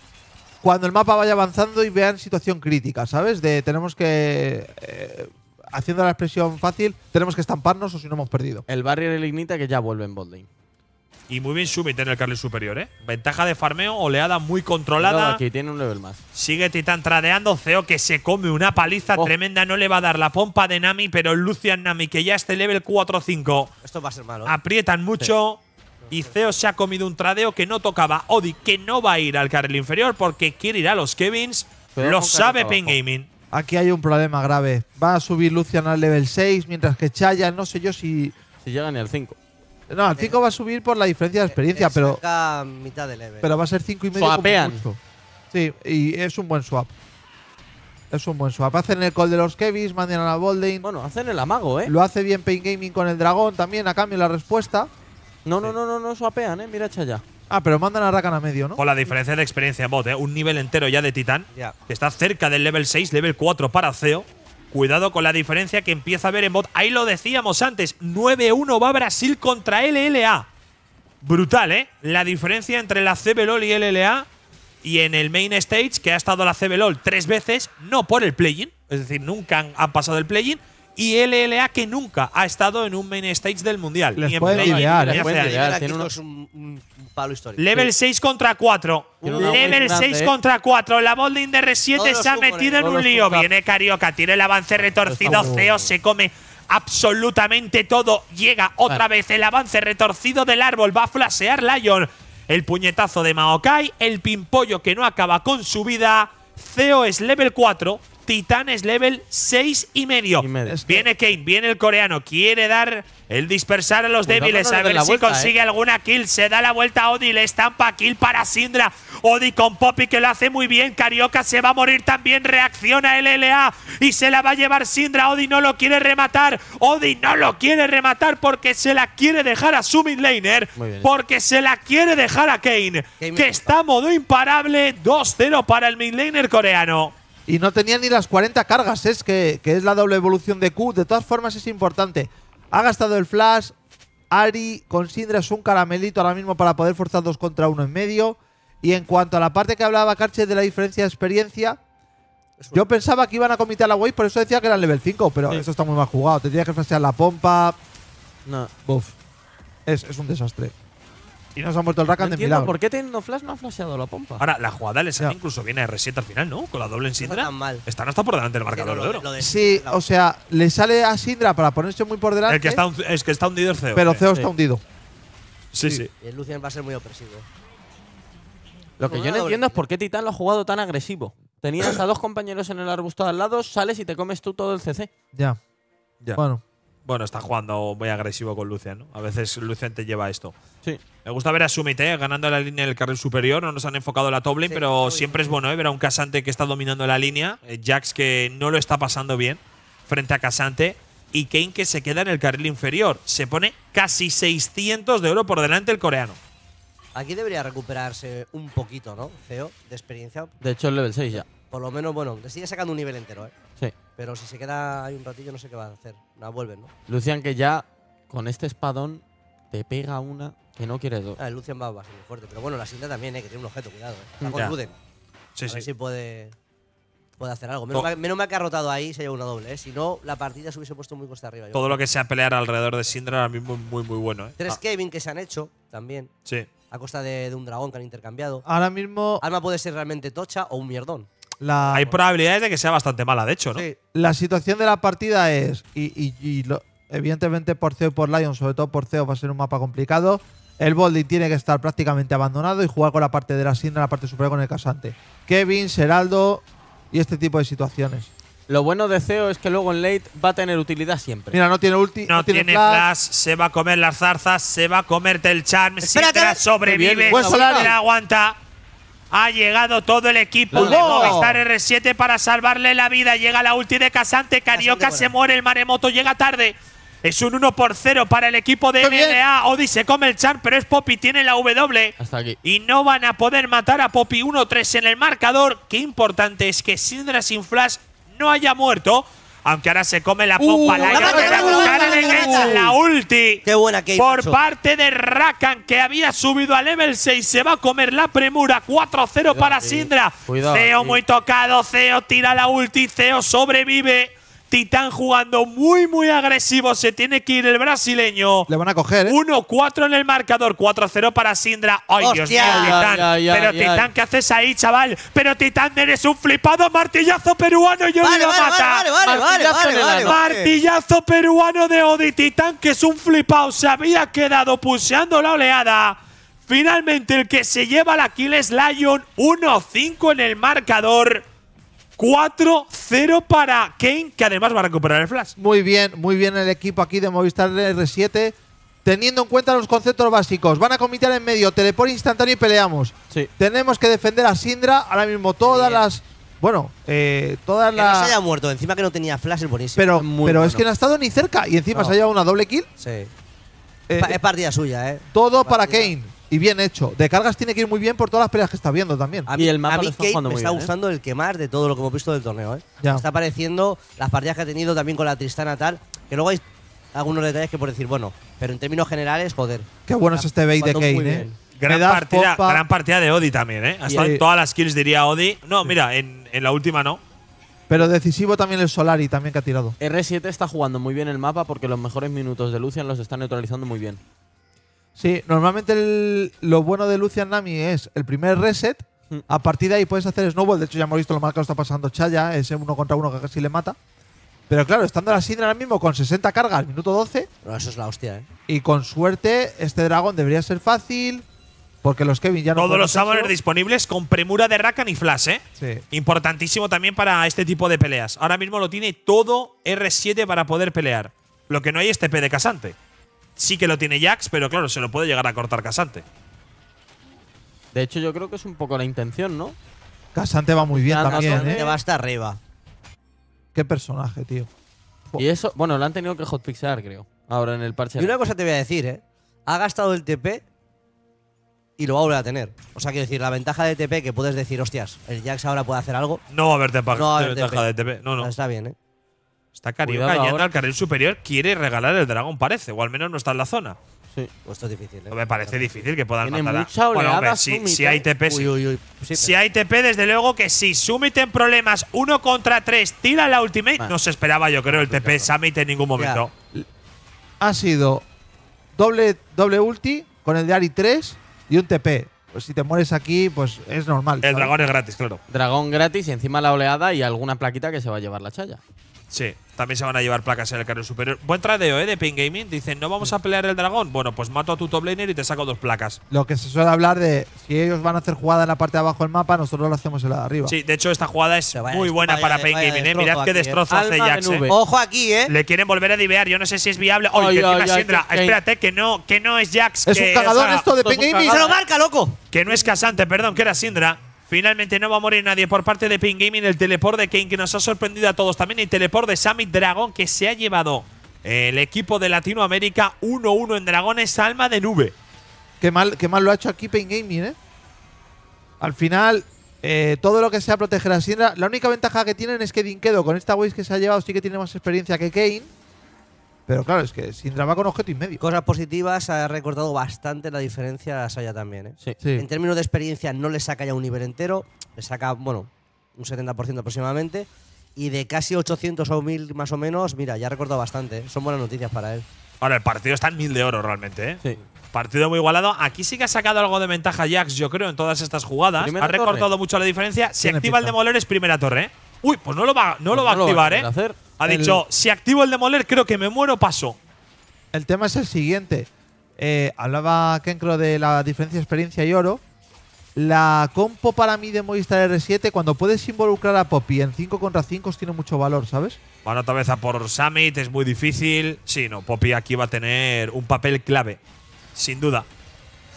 cuando el mapa vaya avanzando y vean situación crítica, ¿sabes? De tenemos que. Eh, haciendo la expresión fácil, tenemos que estamparnos o si no hemos perdido. El barrio de ignita que ya vuelve en y muy bien Summit en el carril superior, ¿eh? Ventaja de farmeo, oleada muy controlada. aquí tiene un level más. Sigue Titán tradeando. Ceo que se come una paliza oh. tremenda. No le va a dar la pompa de Nami, pero Lucian Nami, que ya está el level 4-5. Esto va a ser malo. ¿eh? Aprietan mucho. Y Ceo se ha comido un tradeo que no tocaba. Odi, que no va a ir al carril inferior porque quiere ir a los Kevins. Lo sabe pin Gaming. Aquí hay un problema grave. Va a subir Lucian al level 6, mientras que Chaya, no sé yo si. Si llega ni al 5. No, al 5 va a subir por la diferencia de eh, experiencia, eh, pero. mitad de Pero va a ser 5 y medio. Swapean. sí, y es un buen swap. Es un buen swap. Hacen el call de los Kevis, mandan a la Bolding. Bueno, hacen el amago, ¿eh? Lo hace bien Pain Gaming con el dragón también, a cambio la respuesta. No, no, no, no, no swapean, ¿eh? Mira, echa ya. Ah, pero mandan a Rakan a medio, ¿no? Con la diferencia de experiencia en bot, ¿eh? Un nivel entero ya de Titán. Ya. está cerca del level 6, level 4 para CEO. Cuidado con la diferencia que empieza a ver en bot. Ahí lo decíamos antes, 9-1 va Brasil contra LLA. Brutal, ¿eh? La diferencia entre la CBLOL y LLA. Y en el main stage, que ha estado la CBLOL tres veces, no por el play-in, es decir, nunca han, pasado el play-in, y LLA que nunca ha estado en un main stage del mundial. Les puede idear, Tiene un, palo histórico. Level 6 contra 4. Level 6 ¿eh? contra 4. La Bolding de R7 se ha metido en un lío. Viene Carioca, tiene el avance retorcido. Ceo se come absolutamente todo. Llega otra vez el avance retorcido del árbol. Va a flasear Lion. El puñetazo de Maokai. El pimpollo que no acaba con su vida. Ceo es level 4. Titanes, level 6 y medio. Viene Kane, viene el coreano, quiere dar el dispersar a los débiles, a ver si consigue eh. alguna kill. Se da la vuelta a Odi, le estampa kill para Sindra. Odi con Poppy que lo hace muy bien. Carioca se va a morir también. Reacciona LLA y se la va a llevar Sindra. Odi no lo quiere rematar. Odi no lo quiere rematar porque se la quiere dejar a su midlaner. Porque se la quiere dejar a Kane. que está modo imparable. 2-0 para el midlaner coreano. Y no tenía ni las 40 cargas, es que, es la doble evolución de Q. De todas formas es importante. Ha gastado el flash. Ari con Sindra es un caramelito ahora mismo para poder forzar dos contra uno en medio. Y en cuanto a la parte que hablaba Karche de la diferencia de experiencia, yo pensaba que iban a comitar la wave, por eso decía que era el level 5, pero eso está muy mal jugado. Tendría que flashear la pompa. No. Buf. es un desastre. Y nos ha muerto el Rakan de milagro. ¿Por qué teniendo flash no ha flasheado la pompa? Ahora, la jugada le sale incluso viene R7 al final, ¿no? Con la doble en Sindra. Está no está por delante del marcador de Sí, o sea, le sale a Sindra para ponerse muy por delante. El que está, es que está hundido el Ceo. Pero Ceo está hundido. Sí, sí. Y el Lucian va a ser muy opresivo. Lo que yo no entiendo es por qué Titan lo ha jugado tan agresivo. Tenías a dos compañeros en el arbusto al lado, sales y te comes tú todo el CC. Ya. ya. Bueno. Bueno, está jugando muy agresivo con Lucian. ¿no? A veces Lucian te lleva esto. Sí. Me gusta ver a Summit ¿eh? ganando la línea del carril superior. No nos han enfocado la Toblin, pero siempre es bueno ¿eh? ver a un Casante que está dominando la línea. Eh, Jax que no lo está pasando bien frente a Casante. Y Kane que se queda en el carril inferior. Se pone casi 600 de oro por delante el coreano. Aquí debería recuperarse un poquito, ¿no? Feo, de experiencia. De hecho, el level 6 ya. Por lo menos, bueno, le sigue sacando un nivel entero, ¿eh? Pero si se queda ahí un ratillo, no sé qué va a hacer. no vuelven, ¿no? Lucian, que ya con este espadón te pega una que no quieres dos. Ah, Lucian va bastante fuerte. Pero bueno, la sindra también, ¿eh? que tiene un objeto, cuidado. ¿eh? Sí, a Ver si puede, puede hacer algo. Menos, me menos que ha rotado ahí, se lleva una doble. Eh. Si no, la partida se hubiese puesto muy costa arriba. Todo lo que sea pelear alrededor de Sindra ahora mismo es muy, muy bueno. Eh. Tres ah. Kevin que se han hecho también. Sí. A costa de, de un dragón que han intercambiado. Ahora mismo. Alma puede ser realmente tocha o un mierdón. Hay probabilidades de que sea bastante mala, de hecho, ¿no? la situación de la partida es, y, evidentemente por CEO y por Lion, sobre todo por CEO, va a ser un mapa complicado. El Boldy tiene que estar prácticamente abandonado y jugar con la parte de la Sindra, la parte superior con el Casante. Kevin, Seraldo y este tipo de situaciones. Lo bueno de CEO es que luego en late va a tener utilidad siempre. Mira, no tiene ulti. No, tiene, flash. se va a comer las zarzas, se va a comerte el charm. Si sobrevive, no aguanta. Ha llegado todo el equipo de Movistar R7 para salvarle la vida. Llega la ulti de Casante. Ah, Carioca se muere. El maremoto llega tarde. Es un 1 por 0 para el equipo de NBA. Odi se come el char, pero es Poppy. Tiene la W. Y no van a poder matar a Poppy 1-3 en el marcador. Qué importante es que Sindra sin flash no haya muerto. Aunque ahora se come la uh, popa, la, la, la ulti. Qué buena que Por parte de Rakan, que había subido a level 6. Se va a comer la premura. 4-0 para Sindra. Cuidado, Ceo muy tocado. Ceo tira la ulti. Ceo sobrevive. Titán jugando muy, muy agresivo. Se tiene que ir el brasileño. Le van a coger, ¿eh? 1-4 en el marcador. 4-0 para Sindra. ¡Ay, Dios mío, Titán! Pero Titán, ¿qué haces ahí, chaval? Pero Titán, eres un flipado martillazo peruano. Yo vale, vale, mata. Vale, martillazo, martillazo peruano de Odi. Titán, que es un flipado. Se había quedado puseando la oleada. Finalmente, el que se lleva la Aquiles Lion. 1-5 en el marcador. 4-0 para Kane, que además va a recuperar el flash. Muy bien, muy bien el equipo aquí de Movistar R7. Teniendo en cuenta los conceptos básicos, van a comitar en medio, teleport instantáneo y peleamos. Tenemos que defender a Sindra. Ahora mismo todas las bueno, eh, todas las. Que no se haya muerto, encima que no tenía flash es buenísimo. Pero, es que no ha estado ni cerca y encima se ha llevado una doble kill. Sí. Eh, es partida suya, ¿eh? Todo para Kane y bien hecho. De cargas tiene que ir muy bien por todas las peleas que está viendo también. A el mapa está usando ¿eh? el quemar de todo lo que hemos visto del torneo. Me ¿eh? está pareciendo las partidas que ha tenido también con la Tristana tal, que luego hay algunos detalles que por decir, bueno, pero en términos generales, joder. Qué bueno es este bait de Kane. ¿eh? Gran partida, de Odi también, ¿eh? Hasta en todas las kills diría Odi. No, mira, en, en la última no, pero decisivo también el Solari también que ha tirado. R7 está jugando muy bien el mapa porque los mejores minutos de Lucian los está neutralizando muy bien. Sí, normalmente lo bueno de Lucian Nami es el primer reset. Mm. A partir de ahí puedes hacer snowball. De hecho, ya hemos visto lo mal que lo está pasando Chaya, ese uno contra uno que casi le mata. Pero claro, estando la Sidra ahora mismo con 60 cargas, minuto 12, eso es la hostia, ¿eh? y con suerte este dragón debería ser fácil, porque los Kevin ya no. Todos los sabores disponibles con premura de Rakan y Flash, ¿eh? Importantísimo también para este tipo de peleas. Ahora mismo lo tiene todo R7 para poder pelear. Lo que no hay es TP de Casante sí que lo tiene Jax, pero claro, se lo puede llegar a cortar Casante. De hecho, yo creo que es un poco la intención, ¿no? Casante va muy bien Casante también. va hasta ¿eh? arriba. Qué personaje, tío. Y eso, bueno, lo han tenido que hotfixar, creo. Ahora en el parche. Y una cosa te voy a decir, ¿eh? Ha gastado el TP y lo va a volver a tener. O sea, quiero decir, la ventaja de TP que puedes decir, hostias, el Jax ahora puede hacer algo. No va a haber, no ventaja de TP. No, no. Está bien, ¿eh? Está Carioca yendo al carril superior, quiere regalar el dragón, parece, o al menos no está en la zona. Sí, pues esto es difícil. ¿eh? Me parece difícil que puedan Tiene Bueno, si, hay TP, desde luego que si Summit en problemas, uno contra tres, tira la ultimate. No se esperaba, yo creo, el TP Summit en ningún momento. Ha sido doble, ulti con el de Ari 3 y un TP. Pues si te mueres aquí, pues es normal. El dragón es gratis, claro. Dragón gratis y encima la oleada y alguna plaquita que se va a llevar la chaya. Sí, también se van a llevar placas en el carril superior. Buen tradeo, ¿eh? De ping Gaming. Dicen, no vamos a pelear el dragón. Bueno, pues mato a tu top laner y te saco dos placas. Lo que se suele hablar de si ellos van a hacer jugada en la parte de abajo del mapa, nosotros lo hacemos en la de arriba. Sí, de hecho, esta jugada es muy buena para Pain Gaming, ¿eh? Mirad qué ¿eh? destrozo hace Jax. Ojo aquí, ¿eh? Le quieren volver a divear. Yo no sé si es viable. Oye, que Sindra. Espérate, que no, que no es Jax. Es que, un cagadón esto de Pain pues Gaming. Se lo marca, loco. Que no es Casante, perdón, que era Sindra. Finalmente no va a morir nadie por parte de Pin Gaming. El teleport de Kane que nos ha sorprendido a todos. También el teleport de Summit Dragon que se ha llevado el equipo de Latinoamérica 1-1 en Dragones Alma de Nube. Qué mal, mal lo ha hecho aquí Pain Gaming, ¿eh? Al final, eh, todo lo que sea proteger a Sindra. La única ventaja que tienen es que Dinkedo con esta Waze que se ha llevado sí que tiene más experiencia que Kane. Pero claro, es que sin drama con objeto y medio. Cosas positivas, ha recortado bastante la diferencia a Saya también. ¿eh? En términos de experiencia, no le saca ya un nivel entero, le saca, bueno, un 70% aproximadamente. Y de casi 800 o 1000 más o menos, mira, ya ha recortado bastante. ¿eh? Son buenas noticias para él. Ahora, el partido está en mil de oro realmente. ¿eh? Partido muy igualado. Aquí sí que ha sacado algo de ventaja Jax, yo creo, en todas estas jugadas. ha recortado mucho la diferencia. Si activa el demoler, es primera torre. Uy, pues no lo va, no, lo pues va a activar, ¿eh? Ha dicho, si activo el demoler, creo que me muero, paso. El tema es el siguiente. Eh, hablaba Kencro de la diferencia de experiencia y oro. La compo para mí de Movistar R7, cuando puedes involucrar a Poppy en 5 contra 5, tiene mucho valor, ¿sabes? Bueno, otra vez a por Summit, es muy difícil. Sí, no, Poppy aquí va a tener un papel clave, sin duda.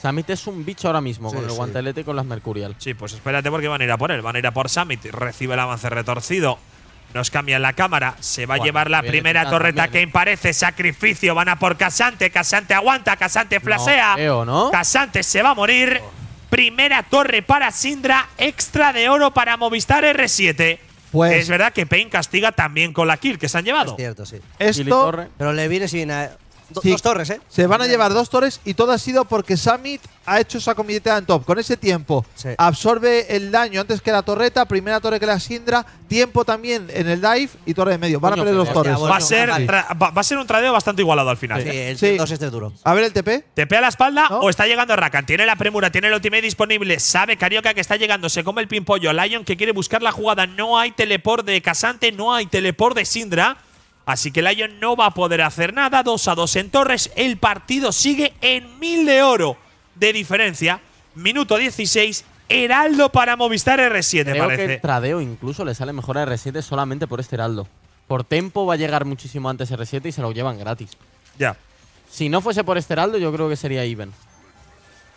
Summit es un bicho ahora mismo, con el guantelete y con las Mercurial. Sí, pues espérate porque van a ir a por él. Van a ir a por Summit, recibe el avance retorcido. Nos cambian la cámara. Se va a llevar la primera torreta que parece. Sacrificio. Van a por Casante. Casante aguanta. Casante flasea. Casante se va a morir. Oh. Primera torre para Sindra. Extra de oro para Movistar R7. Pues es verdad que Payne castiga también con la kill que se han llevado. Es cierto, sí. Esto, pero le viene sin Dos torres, ¿eh? Se van a llevar dos torres y todo ha sido porque Summit ha hecho esa comidita en top. Con ese tiempo absorbe el daño antes que la torreta, primera torre que la Sindra, tiempo también en el dive y torre de medio. Van a perder los torres. va, a ser, un tradeo bastante igualado al final. Sí, el 2 es este duro. A ver el TP. TP a la espalda o está llegando Rakan. Tiene la premura, tiene el ultimate disponible. Sabe Carioca que está llegando, se come el pimpollo. Lion que quiere buscar la jugada. No hay teleport de Casante, no hay teleport de Sindra. Así que Lyon no va a poder hacer nada. 2 a 2 en Torres. El partido sigue en mil de oro de diferencia. Minuto 16. Heraldo para Movistar R7, Creo Que el tradeo incluso le sale mejor a R7 solamente por este Heraldo. Por tempo va a llegar muchísimo antes R7 y se lo llevan gratis. Ya. Si no fuese por este Heraldo, yo creo que sería Even.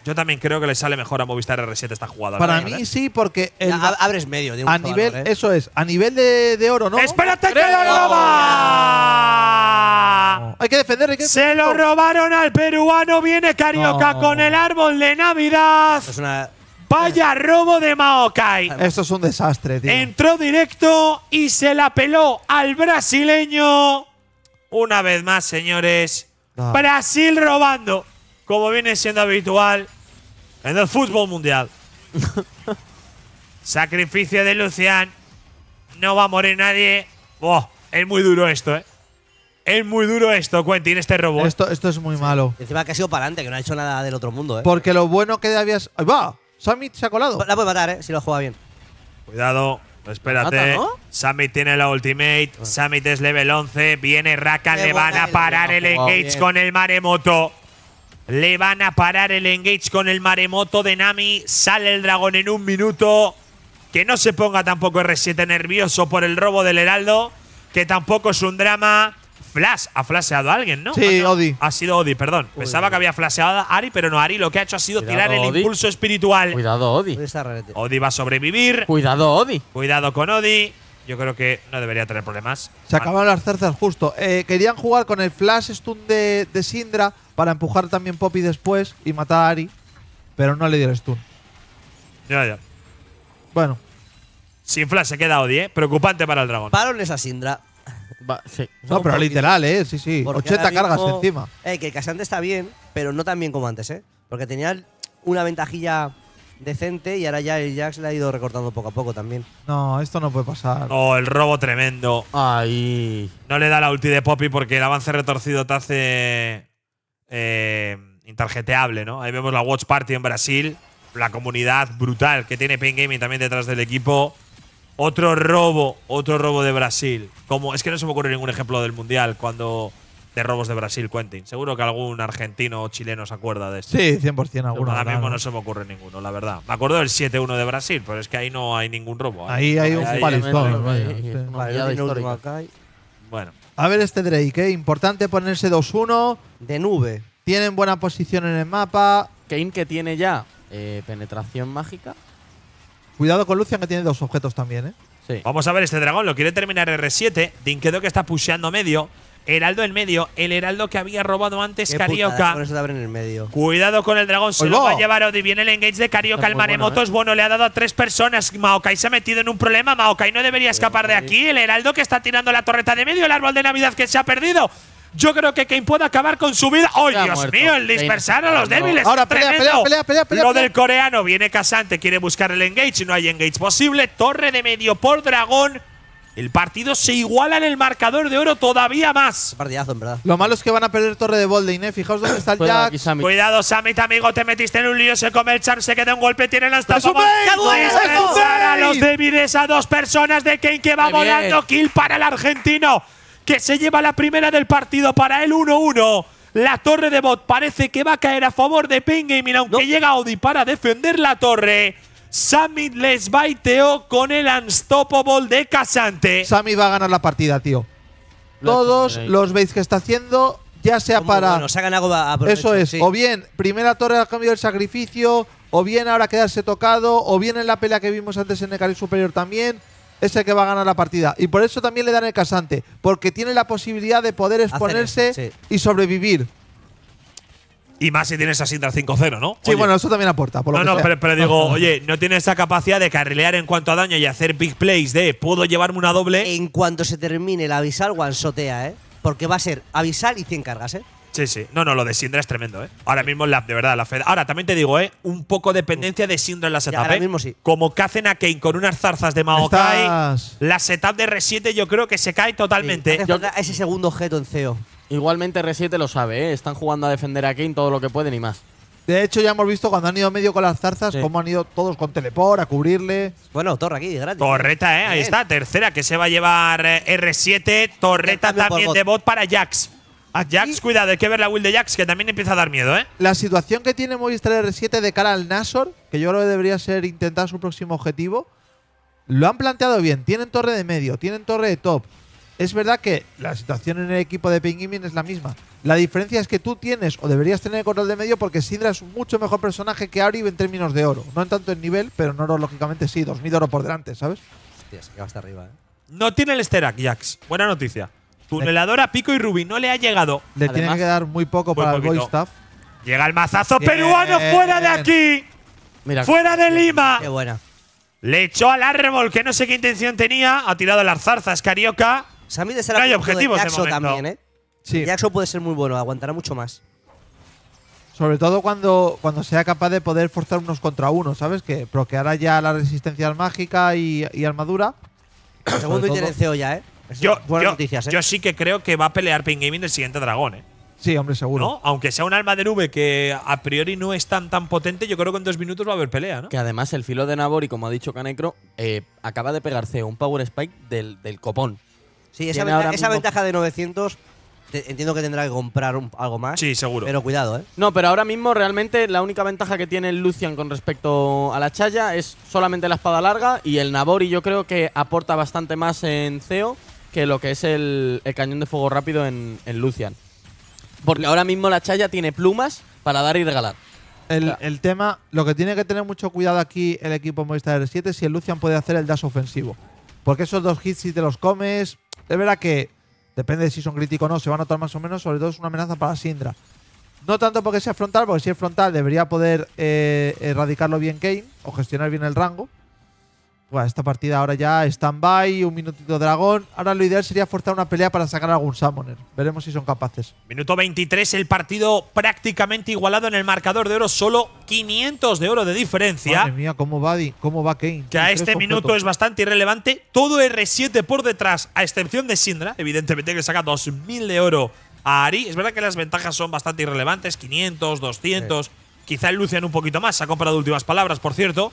Yo también creo que le sale mejor a Movistar R7 esta jugada. Para mí sí, porque. abres medio A nivel, ¿eh? eso es. A nivel de, oro, ¿no? ¡Espérate que lo roba! Hay que defender, Se lo robaron al peruano. Viene Carioca con el árbol de Navidad. Vaya robo de Maokai. Esto es un desastre, tío. Entró directo y se la peló al brasileño. Una vez más, señores. Brasil robando, como viene siendo habitual en el fútbol mundial. Sacrificio de Lucian. No va a morir nadie. es muy duro esto, ¿eh? Es muy duro esto, Quentin, este robot. Esto, esto es muy malo. Encima que ha sido para adelante, que no ha hecho nada del otro mundo, ¿eh? Porque lo bueno que habías. ¡Ahí va! Summit se ha colado. La puede matar, ¿eh? Si lo juega bien. Cuidado. Espérate, Mata, Summit tiene la ultimate, ah. Summit es level 11, viene Rakan, le van a parar el engage con el maremoto. Le van a parar el engage con el maremoto de Nami. Sale el dragón en un minuto. Que no se ponga tampoco R7 nervioso por el robo del Heraldo. Que tampoco es un drama. Flash ha flasheado a alguien, ¿no? Sí, ah, Odi. Ha sido Odi, perdón. Pensaba que había flasheado a Ari, pero no, Ari lo que ha hecho ha sido tirar el impulso espiritual. Cuidado, Odi. Odi va a sobrevivir. Cuidado, Odi. Cuidado con Odi yo creo que no debería tener problemas. Se acabaron las terceras justo. Eh, querían jugar con el flash stun de, Sindra para empujar también Poppy después y matar a Ari, pero no le dio el stun. Ya, ya. Bueno. Sin flash se queda Odie, ¿eh? Preocupante para el dragón. Parones a Sindra. Va, No, pero literal, ¿eh? Sí, sí. 80 cargas encima. Eh, que el Casante está bien, pero no tan bien como antes, ¿eh? Porque tenía una ventajilla decente y ahora ya el Jax le ha ido recortando poco a poco también. No, esto no puede pasar. Oh, el robo tremendo. ahí No le da la ulti de Poppy porque el avance retorcido te hace eh, Intargeteable, ¿no? Ahí vemos la Watch Party en Brasil, la comunidad brutal que tiene Pain Gaming también detrás del equipo. Otro robo, otro robo de Brasil. Como, es que no se me ocurre ningún ejemplo del Mundial cuando de robos de Brasil, Quentin. Seguro que algún argentino o chileno se acuerda de esto. Sí, 100% alguno. Ahora mismo no se me ocurre ninguno, la verdad. Me acuerdo del 7-1 de Brasil, pero es que ahí no hay ningún robo. ¿eh? Ahí hay un palizón. Bueno. A ver este Drake, ¿eh? importante ponerse 2-1. De nube. Tienen buena posición en el mapa. Kane que tiene ya eh, penetración mágica. Cuidado con Lucian que tiene dos objetos también, ¿eh? Sí. Vamos a ver este dragón, lo quiere terminar R7. Dinkedo que está pusheando medio. Heraldo en medio, el heraldo que había robado antes Carioca. Cuidado con el dragón, se lo va a llevar Odi. Viene el engage de Carioca, el maremoto es eh. bueno, le ha dado a tres personas. Maokai se ha metido en un problema, Maokai no debería escapar de aquí. El heraldo que está tirando la torreta de medio, el árbol de Navidad que se ha perdido. Yo creo que Kane puede acabar con su vida. ¡Oh, Dios mío! El dispersar a los débiles. Ahora, pelea, pelea, pelea, pelea, Lo del coreano. Viene Casante, quiere buscar el engage. No hay engage posible. Torre de medio por dragón. El partido se iguala en el marcador de oro todavía más. Partidazo, en verdad. Lo malo es que van a perder torre de de ¿eh? Fijaos dónde está el Jack. Cuidado, Samit, amigo. Te metiste en un lío. Se come el charm, se queda un golpe. tiene ¡Es tapas. a los débiles, a dos personas de Kane que va volando. Kill para el argentino, que se lleva la primera del partido para el 1-1. La torre de bot parece que va a caer a favor de Pain Gaming, aunque llega Audi para defender la torre. Sammy les baiteó con el Unstoppable de Casante. Sammy va a ganar la partida, tío. Todos los veis que está haciendo, ya sea para. Bueno, sacan algo Eso es. O bien, primera torre al cambio del sacrificio, o bien ahora quedarse tocado, o bien en la pelea que vimos antes en el Cali Superior también es el que va a ganar la partida. Y por eso también le dan el casante, porque tiene la posibilidad de poder exponerse y sobrevivir. Y más si tienes a Sindra 5-0, ¿no? Sí, bueno, eso también aporta. Por lo no, no, Pero, digo, oye, no tiene esa capacidad de carrilear en cuanto a daño y hacer big plays de puedo llevarme una doble. En cuanto se termine la avisal, sotea, ¿eh? Porque va a ser avisal y 100 cargas, ¿eh? Sí, sí. No, no, lo de Sindra es tremendo, ¿eh? Ahora mismo la, de verdad, la fe. Ahora también te digo, ¿eh? Un poco dependencia de Sindra en la setup. Ya, ahora ¿eh? mismo sí. Como que hacen a Kane con unas zarzas de Maokai, la setup de R7 yo creo que se cae totalmente. ese segundo objeto en CEO. Igualmente R7 lo sabe, ¿eh? están jugando a defender a Kane todo lo que pueden y más. De hecho, ya hemos visto cuando han ido medio con las zarzas, cómo han ido todos con teleport a cubrirle. Bueno, Torre aquí, gratis. Torreta, ¿eh? Ahí está, tercera que se va a llevar eh, R7. Torreta también de bot para Jax. A Jax, cuidado, hay que ver la will de Jax, que también empieza a dar miedo, ¿eh? La situación que tiene Movistar R7 de cara al Nasor, que yo creo que debería ser intentar su próximo objetivo, lo han planteado bien. Tienen torre de medio, tienen torre de top es verdad que la situación en el equipo de pingüin es la misma. La diferencia es que tú tienes o deberías tener el control de medio porque Sidra es mucho mejor personaje que Ari en términos de oro. No en tanto en nivel, pero en oro, lógicamente, sí, 2000 oro por delante, ¿sabes? Hostia, se hasta arriba, ¿eh? No tiene el Sterak, Jax. Buena noticia. Tuneladora, Pico y rubí no le ha llegado. Le tiene que dar muy poco para el Boy Llega el mazazo peruano fuera de aquí. Mira, fuera de Lima. Qué buena. Le echó al árbol que no sé qué intención tenía. Ha tirado las zarzas carioca también de será Hay objetivos de Jaxo también, ¿eh? Sí. puede ser muy bueno, aguantará mucho más. Sobre todo cuando, cuando sea capaz de poder forzar unos contra unos, ¿sabes? Que bloqueará ya la resistencia mágica y, armadura. Segundo y ya, ¿eh? buenas noticias, ¿eh? Yo sí que creo que va a pelear Pingaming Gaming del siguiente dragón, ¿eh? Sí, hombre, seguro. Aunque sea un alma de nube que a priori no es tan, tan potente, yo creo que en dos minutos va a haber pelea, ¿no? Que además el filo de Nabori, como ha dicho Canecro, eh, acaba de pegarse un Power Spike del copón. Sí, esa, ventaja de 900 entiendo que tendrá que comprar algo más. Sí, seguro. Pero cuidado, ¿eh? No, pero ahora mismo realmente la única ventaja que tiene Lucian con respecto a la Chaya es solamente la espada larga y el Nabori yo creo que aporta bastante más en CEO que lo que es el, cañón de fuego rápido en, Lucian. Porque ahora mismo la Chaya tiene plumas para dar y regalar. El, tema, lo que tiene que tener mucho cuidado aquí el equipo Movistar 7 es si el Lucian puede hacer el dash ofensivo. Porque esos dos hits si te los comes, es verdad que depende de si son críticos o no, se van a notar más o menos, sobre todo es una amenaza para Sindra. No tanto porque sea frontal, porque si es frontal debería poder eh, erradicarlo bien Kane o gestionar bien el rango esta partida ahora ya, stand-by, un minutito dragón. Ahora lo ideal sería forzar una pelea para sacar algún Summoner. Veremos si son capaces. Minuto 23, el partido prácticamente igualado en el marcador de oro. Solo 500 de oro de diferencia. Madre mía, cómo va, cómo va Kane. Que a este minuto es bastante irrelevante. Todo R7 por detrás, a excepción de Sindra. Evidentemente que saca 2.000 de oro a Ari. Es verdad que las ventajas son bastante irrelevantes. 500, 200. Quizá el Lucian un poquito más. Se ha comprado últimas palabras, por cierto.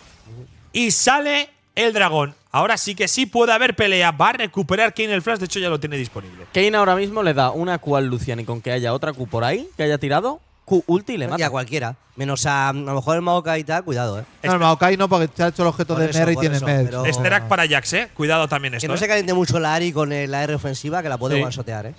Y sale el dragón. Ahora sí que sí puede haber pelea. Va a recuperar Kane el flash. De hecho, ya lo tiene disponible. Kane ahora mismo le da una Q al Lucian y con que haya otra Q por ahí que haya tirado, Q ulti y le mata. a cualquiera. Menos a, a lo mejor el Maokai y cuidado, eh. No, el Maokai no, porque se ha hecho el objeto de y tiene eso, Este para Jax, eh. Cuidado también esto. Que no se eh. caliente mucho la Ari con la R ofensiva, que la puede sí. eh.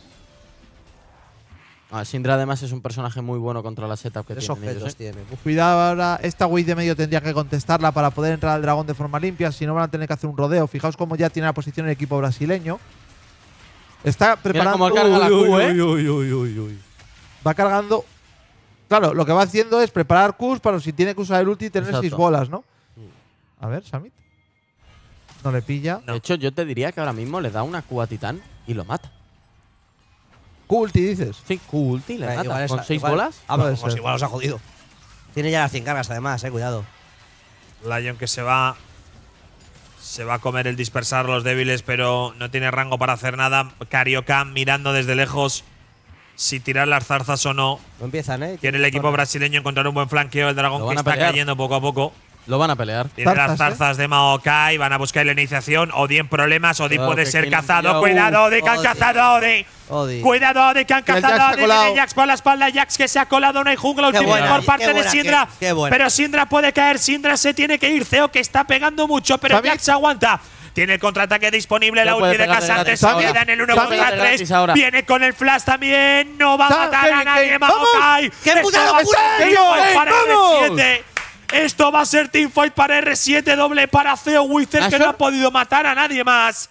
Ah, Sindra además es un personaje muy bueno contra la setup que ¿eh? tiene. Cuidado ahora, esta Wii de medio tendría que contestarla para poder entrar al dragón de forma limpia, si no van a tener que hacer un rodeo. Fijaos cómo ya tiene la posición el equipo brasileño. Está preparando… Va cargando… Claro, lo que va haciendo es preparar Qs para si tiene que usar el ulti tener seis bolas, ¿no? A ver, Samit. No le pilla. De hecho, yo te diría que ahora mismo le da una Q a Titán y lo mata. Culti, dices. Sí, Culti, la ¿Con seis bolas? Ah, pues, igual os ha jodido. Tiene ya las 100 cargas, además, eh, cuidado. Lion que se va. Se va a comer el dispersar los débiles, pero no tiene rango para hacer nada. Carioca mirando desde lejos si tirar las zarzas o no. No empiezan, ¿eh? Quiere el equipo brasileño encontrar un buen flanqueo. El dragón que está cayendo poco a poco. Lo van a pelear. Tiene las ¿eh? zarzas de Maokai van a buscar la iniciación. Odin problemas. Odin puede ser cazado. Cuidado, Odin, que han cazado a Cuidado, Odin, que han cazado Odin. Jax, Jax por la espalda. Jax que se ha colado hay jungla qué por parte de Sindra. pero Sindra puede caer. Sindra se tiene que ir. Ceo que está pegando mucho, pero Jax aguanta. Tiene el contraataque disponible. la ulti de Casantes en el 1 contra 3. Viene con el flash también. No va a matar a nadie. Maokai. ¡Qué ¡Vamos! Esto va a ser teamfight para R7, doble para Theo Wither, que no ha podido matar a nadie más.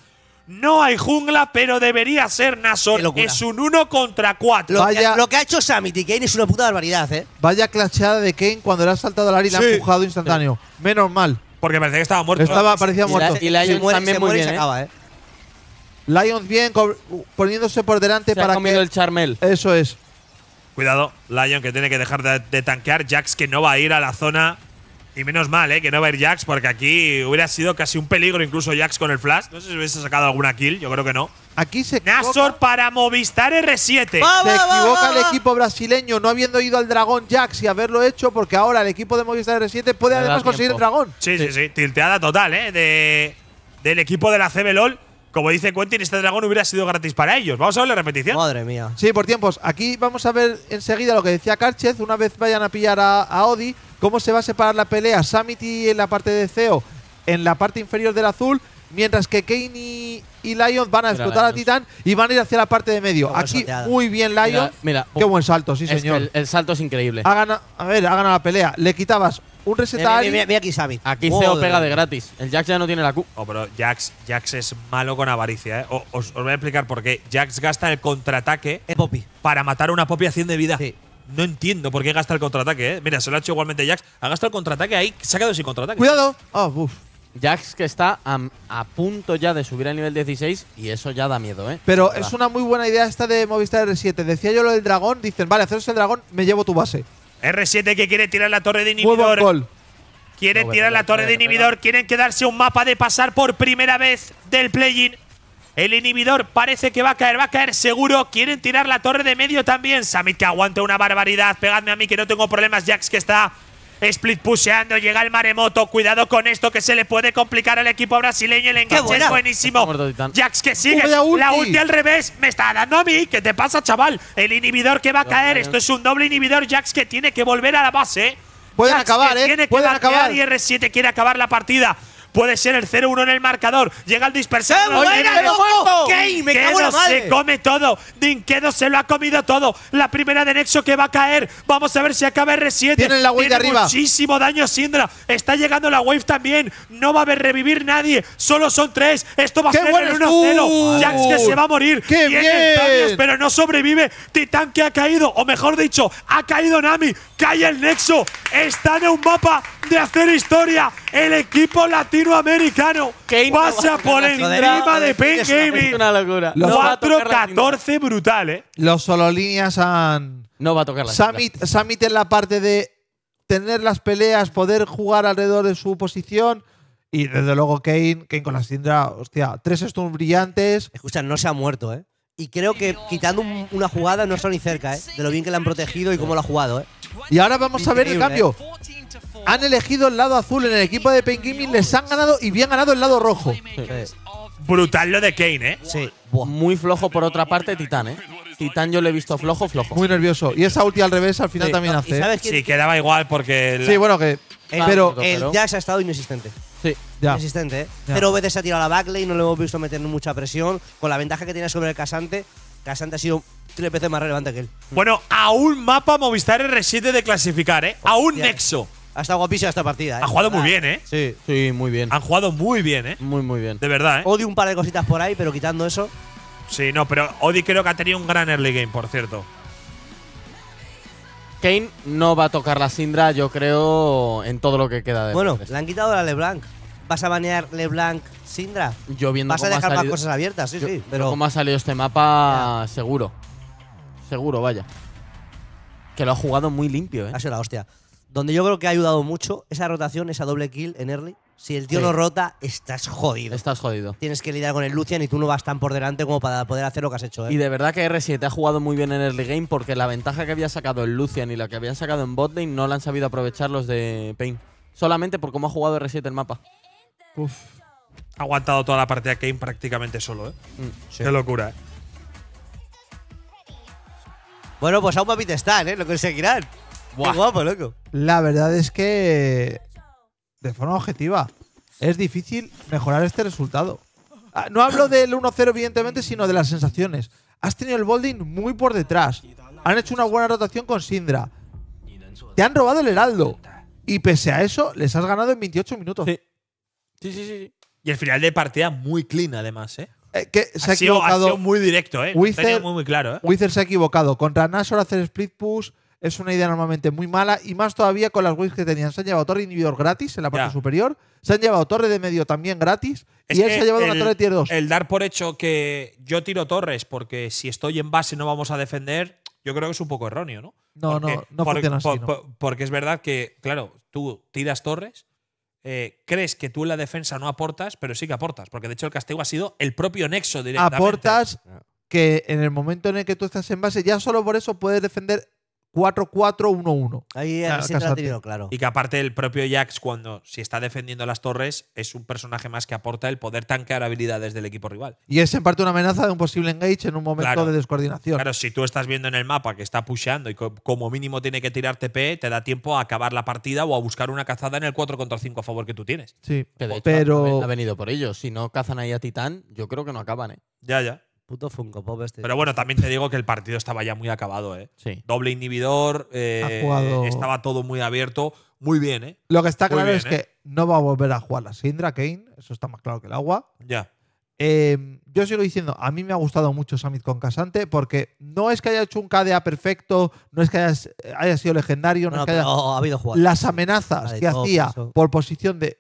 No hay jungla, pero debería ser Nasor. Es un 1 contra 4. Lo, que ha hecho Sammy. y Kane es una puta barbaridad, ¿eh? Vaya clachada de Kane cuando le ha saltado al área y le ha empujado instantáneo. Menos mal. Porque parecía que estaba muerto. Estaba, parecía muerto. Lions bien, se Lions bien, poniéndose por delante para ha el Charmel. Eso es. Cuidado, Lion que tiene que dejar de, de tanquear. Jax que no va a ir a la zona y menos mal, ¿eh? Que no va a ir Jax, porque aquí hubiera sido casi un peligro incluso Jax con el flash. No sé si hubiese sacado alguna kill, yo creo que no. Aquí se Nasor para Movistar R7. se equivoca el equipo brasileño no habiendo ido al dragón Jax y haberlo hecho, porque ahora el equipo de Movistar R7 puede además conseguir el dragón. Sí, sí, sí, Tilteada total, ¿eh? De, del equipo de la CBLOL. Como dice Quentin, este dragón hubiera sido gratis para ellos. Vamos a ver la repetición. Madre mía. Sí, por tiempos. Aquí vamos a ver enseguida lo que decía Karchez. Una vez vayan a pillar a, a Odi. ¿Cómo se va a separar la pelea? Samity en la parte de CEO, en la parte inferior del azul, mientras que Kane y, Lyon van a explotar a Titan y van a ir hacia la parte de medio. Aquí muy bien Lion. Qué buen salto, sí, señor. El, salto es increíble. a ver, ha ganado la pelea. Le quitabas un resetal. Mira, aquí Samit. Aquí CEO pega de gratis. El Jax ya no tiene la Q. Oh, pero Jax, Jax es malo con avaricia, eh. Os, voy a explicar por qué. Jax gasta el contraataque para matar a una Poppy 100 de vida. Sí. No entiendo por qué gasta el contraataque, ¿eh? Mira, se lo ha hecho igualmente Jax. Ha gastado el contraataque ahí, sacado sin contraataque. ¡Cuidado! Oh, uf. Jax que está a, punto ya de subir al nivel 16 y eso ya da miedo, ¿eh? Pero es una muy buena idea esta de Movistar R7. Decía yo lo del dragón, dicen, vale, haceros el dragón, me llevo tu base. R7 que quiere tirar la torre de inhibidor. Quieren tirar la torre de inhibidor, quieren quedarse un mapa de pasar por primera vez del play-in. El inhibidor parece que va a caer, va a caer seguro. Quieren tirar la torre de medio también. Samit que aguante una barbaridad. Pegadme a mí que no tengo problemas. Jax que está split pusheando. Llega el maremoto. Cuidado con esto que se le puede complicar al equipo brasileño. El enganche es buenísimo. Jax que sigue. La ulti al revés. Me está dando a mí. ¿Qué te pasa, chaval? El inhibidor que va a caer. Esto es un doble inhibidor. Jax que tiene que volver a la base. Pueden acabar, ¿eh? acabar. Y R7 quiere acabar la partida. Puede ser el 0-1 en el marcador. Llega el dispersado. ¡Oye, se come todo. Dinquedo se lo ha comido todo. La primera de Nexo que va a caer. Vamos a ver si acaba R7. Tiene la wave de arriba. Muchísimo daño Sindra. Está llegando la wave también. No va a haber revivir nadie. Solo son tres. Esto va a ser el 1-0. Jax que se va a morir. ¡Qué bien! pero no sobrevive. Titán que ha caído. O mejor dicho, ha caído Nami. Cae el Nexo. Está en un mapa de hacer historia. El equipo latino americano pasa por encima de Pain 4-14 brutal, ¿eh? Los líneas han. No va a tocar la Summit, Summit en la parte de tener las peleas, poder jugar alrededor de su posición. Y desde luego Kane, Kane con la cintura, hostia, tres stuns brillantes. Escucha, no se ha muerto, ¿eh? Y creo que quitando una jugada no está ni cerca, ¿eh? De lo bien que la han protegido y cómo lo ha jugado, ¿eh? Y ahora vamos a ver el cambio. ¿eh? han elegido el lado azul en el equipo de Penguin, les han ganado y bien ganado el lado rojo. Brutal lo de Kane, ¿eh? Sí. Muy flojo por otra parte, Titán, ¿eh? Titán yo le he visto flojo, flojo. Muy nervioso. Y esa ulti al revés al final también hace. ¿eh? sí, quedaba igual porque. Sí, bueno, que. pero ya se ha estado inexistente. Sí, ya. Inexistente, ¿eh? Pero veces ha tirado a la y no le hemos visto meter mucha presión. Con la ventaja que tiene sobre el Casante, Casante ha sido tres veces más relevante que él. Bueno, a un mapa Movistar R7 de clasificar, ¿eh? A un nexo. Ha estado guapísima esta partida. ¿eh? Han jugado muy ah. bien, ¿eh? Sí, sí, muy bien. Han jugado muy bien, ¿eh? Muy, muy bien. De verdad, ¿eh? Odie un par de cositas por ahí, pero quitando eso. Sí, no, pero Odie creo que ha tenido un gran early game, por cierto. Kane no va a tocar la Sindra, yo creo, en todo lo que queda de Bueno, le han quitado la LeBlanc. ¿Vas a banear LeBlanc Sindra? Yo viendo Vas a dejar más cosas abiertas, sí, sí. Pero cómo ha salido este mapa, seguro. Seguro, vaya. Que lo ha jugado muy limpio, ¿eh? Ha sido la hostia. Donde yo creo que ha ayudado mucho esa rotación, esa doble kill en early. Si el tío lo no rota, estás jodido. Estás jodido. Tienes que lidiar con el Lucian y tú no vas tan por delante como para poder hacer lo que has hecho. ¿eh? Y de verdad que R7 ha jugado muy bien en early game porque la ventaja que había sacado el Lucian y la que había sacado en botlane no la han sabido aprovechar los de Pain. Solamente por cómo ha jugado R7 el mapa. Uf. Ha aguantado toda la partida Kane prácticamente solo, ¿eh? Mm, Qué locura, ¿eh? Bueno, pues aún te están, ¿eh? Lo conseguirán guapo, loco. La verdad es que, de forma objetiva, es difícil mejorar este resultado. Ah, no hablo del 1-0, evidentemente, sino de las sensaciones. Has tenido el bolding muy por detrás. Han hecho una buena rotación con Sindra. Te han robado el heraldo. Y pese a eso, les has ganado en 28 minutos. Sí. Sí, sí, sí. Y el final de partida muy clean, además, ¿eh? eh se ha, equivocado. ha, sido, muy directo, ¿eh? Wither, muy, muy claro, ¿eh? Wither se ha equivocado. Contra Nashor hacer split push es una idea normalmente muy mala y más todavía con las waves que tenían. Se han llevado torre individual gratis en la parte superior, se han llevado torre de medio también gratis y él se ha llevado una torre de tier 2. El dar por hecho que yo tiro torres porque si estoy en base no vamos a defender, yo creo que es un poco erróneo, ¿no? No, no, no Porque es verdad que, claro, tú tiras torres. Eh, crees que tú en la defensa no aportas, pero sí que aportas, porque de hecho el castigo ha sido el propio nexo directamente. Aportas que en el momento en el que tú estás en base, ya solo por eso puedes defender 4-4-1-1. Ahí se ha tenido, claro. Y que aparte el propio Jax, cuando si está defendiendo las torres, es un personaje más que aporta el poder tanquear habilidades del equipo rival. Y es en parte una amenaza de un posible engage en un momento de descoordinación. Claro, si tú estás viendo en el mapa que está pusheando y como mínimo tiene que tirar TP, te da tiempo a acabar la partida o a buscar una cazada en el 4 contra 5 a favor que tú tienes. Sí, pero ha venido por ellos. Si no cazan ahí a Titán, yo creo que no acaban, ¿eh? Ya, ya. Este. Pero bueno, también te digo que el partido estaba ya muy acabado, ¿eh? Doble inhibidor, eh, estaba todo muy abierto. Muy bien, ¿eh? Lo que está claro es ¿eh? que no va a volver a jugar la Sindra Kane, eso está más claro que el agua. Ya. Eh, yo sigo diciendo, a mí me ha gustado mucho Summit con Casante porque no es que haya hecho un KDA perfecto, no es que haya, sido legendario, no, ha habido Las amenazas que hacía por posición de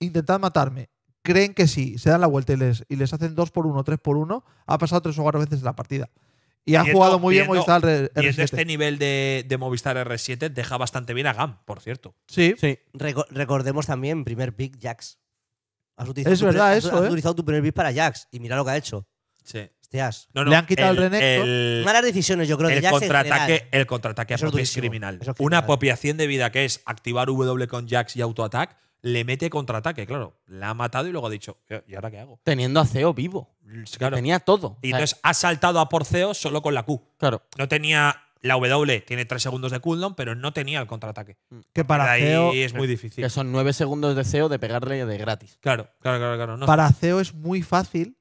intentar matarme, creen que sí, se dan la vuelta y les, hacen 2 por 1 3 por 1 ha pasado tres o cuatro veces en la partida. Y ha jugado muy bien Movistar R 7 Y este nivel de, Movistar R7 deja bastante bien a GAM, por cierto. Sí. sí. recordemos también, primer pick, Jax. Has utilizado, es verdad, primer, eso, has, ¿eh? utilizado tu primer pick para Jax y mira lo que ha hecho. Sí. Hostias. Le han quitado el, el Malas decisiones, yo creo, el contraataque, El contraataque a sido es criminal. Una apropiación de vida que es activar W con Jax y autoataque le mete contraataque, claro. La ha matado y luego ha dicho, ¿y ahora qué hago? Teniendo a Ceo vivo. Claro. Tenía todo. Y entonces ha saltado a por Ceo solo con la Q. Claro. No tenía la W tiene 3 segundos de cooldown, pero no tenía el contraataque. Mm. Que para de ahí es muy difícil. Que son 9 segundos de CEO de pegarle de gratis. Claro, claro, claro. claro Para CEO es muy fácil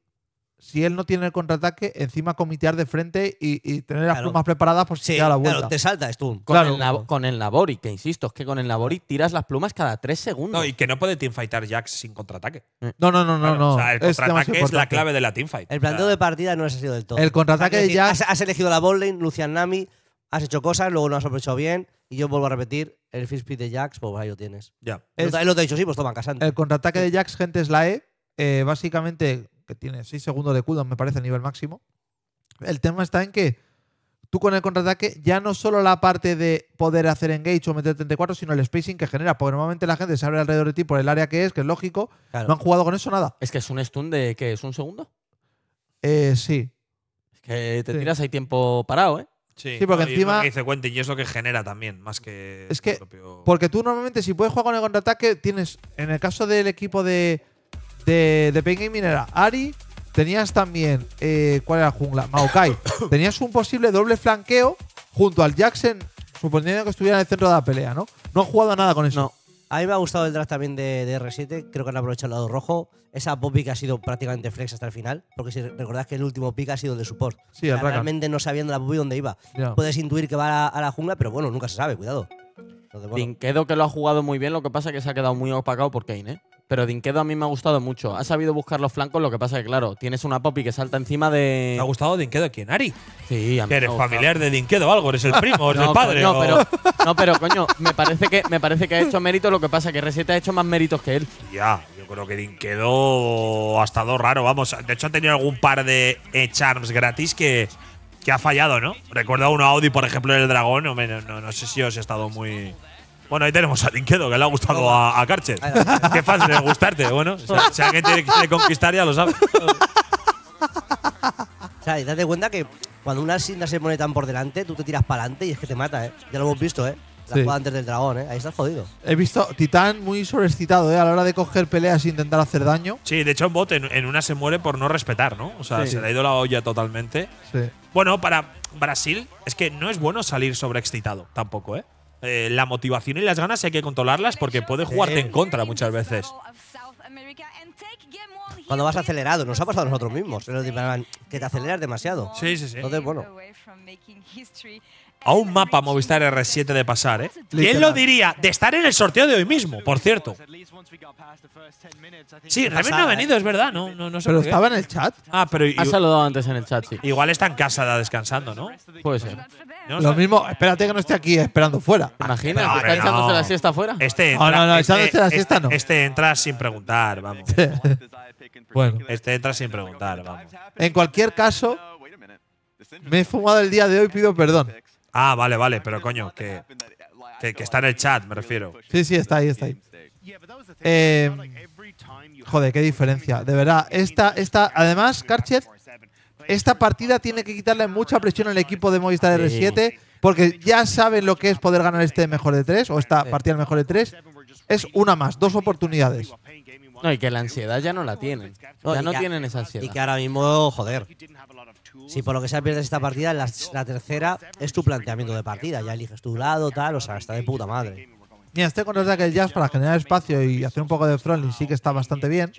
si él no tiene el contraataque, encima comitear de frente y, tener las plumas preparadas por si sí, la vuelta. Claro, te saltas tú. Con, el con el Nabori, que insisto, es que con el Nabori tiras las plumas cada tres segundos. No, y que no puede teamfightar Jax sin contraataque. Eh. No, no, no, no, O sea, el contraataque es, la clave de la teamfight. El planteo de partida no es así del todo. El contraataque de Jax. Has, elegido la bowling, Lucian Nami, has hecho cosas, luego no has aprovechado bien. Y yo vuelvo a repetir, el fist speed de Jax, pues ahí lo tienes. Ya. Él lo te ha dicho, sí, pues toma casante. El contraataque de Jax, gente, es la E. Eh, básicamente que tiene 6 segundos de cooldown, me parece, a nivel máximo. El tema está en que tú con el contraataque ya no solo la parte de poder hacer engage o meter 34, sino el spacing que genera. Porque normalmente la gente se abre alrededor de ti por el área que es, que es lógico. No han jugado con eso nada. Es que es un stun de que es un segundo. Eh, sí. Es que te tiras ahí tiempo parado, ¿eh? Sí, sí porque encima. Y, es lo eso que genera también, más que. Es que. Porque tú normalmente, si puedes jugar con el contraataque, tienes. En el caso del equipo de, de, de era Ari, tenías también, eh, ¿cuál era la jungla? Maokai. tenías un posible doble flanqueo junto al Jackson, suponiendo que estuviera en el centro de la pelea, ¿no? No has jugado nada con eso. No. A mí me ha gustado el draft también de, R7. Creo que han aprovechado el lado rojo. Esa Bobby que ha sido prácticamente flex hasta el final. Porque si recordás que el último pick ha sido de support. Sí, realmente no sabiendo la Bobby dónde iba. Puedes intuir que va a, la jungla, pero bueno, nunca se sabe, cuidado. Quedo que lo ha jugado muy bien, lo que pasa es que se ha quedado muy opacado por Kane, ¿eh? Pero Dinkedo a mí me ha gustado mucho. Ha sabido buscar los flancos, lo que pasa que, claro, tienes una Poppy que salta encima de. ha gustado Dinquedo quién, Ari? Sí, a eres familiar de Dinkedo? algo, eres el primo, el padre. No, pero, no, pero coño, me parece, que, me parece que ha hecho mérito, lo que pasa que Resete ha hecho más méritos que él. Ya, yo creo que Dinkedo ha estado raro, vamos. De hecho, ha tenido algún par de charms gratis que, que ha fallado, ¿no? Recuerda uno Audi, por ejemplo, el dragón. o menos, no, no sé si os he estado muy bueno, ahí tenemos a Tinkedo, que le ha gustado a, a Qué fácil de gustarte. Bueno, si alguien tiene que conquistar, ya lo sabe. o sea, y date cuenta que cuando una se pone tan por delante, tú te tiras para adelante y es que te mata, ¿eh? Ya lo hemos visto, ¿eh? La antes del dragón, ¿eh? Ahí estás jodido. He visto Titán muy sobreexcitado, ¿eh? A la hora de coger peleas e intentar hacer daño. Sí, de hecho, un bot en, una se muere por no respetar, ¿no? O sea, se le ha ido la olla totalmente. Sí. Bueno, para Brasil, es que no es bueno salir sobreexcitado tampoco, ¿eh? Eh, la motivación y las ganas hay que controlarlas porque puede jugarte en contra muchas veces. Cuando vas acelerado, nos ha pasado a nosotros mismos, que te aceleras demasiado. Sí, sí, sí. Entonces, bueno a un mapa Movistar R7 de pasar, ¿eh? ¿Quién lo diría? De estar en el sorteo de hoy mismo, por cierto. Sí, también no ha venido, es verdad, no, Pero estaba en el chat. Ah, pero. Ha saludado antes en el chat, sí. Igual está en casa descansando, ¿no? Puede ser. lo mismo, espérate que no esté aquí esperando fuera. Imagina, está echándose la siesta fuera. Este no, no, no, este echándose la siesta no. Este entra sin preguntar, vamos. bueno. Este entra sin preguntar, vamos. En cualquier caso, me he fumado el día de hoy, pido perdón. Ah, vale, vale, pero coño, que, está en el chat, me refiero. Sí, sí, está ahí, está ahí. Eh, joder, qué diferencia. De verdad, esta, esta, además, Karcher, esta partida tiene que quitarle mucha presión al equipo de Movistar R7, porque ya saben lo que es poder ganar este mejor de tres, o esta partida del mejor de tres. Es una más, dos oportunidades. No, y que la ansiedad ya no la tienen. ya no tienen esa ansiedad. Y que ahora mismo, joder, si por lo que sea pierdes esta partida, la, tercera es tu planteamiento de partida. Ya eliges tu lado, tal, o sea, está de puta madre. Mira, este control de aquel jazz para generar espacio y hacer un poco de trolling sí que está bastante bien.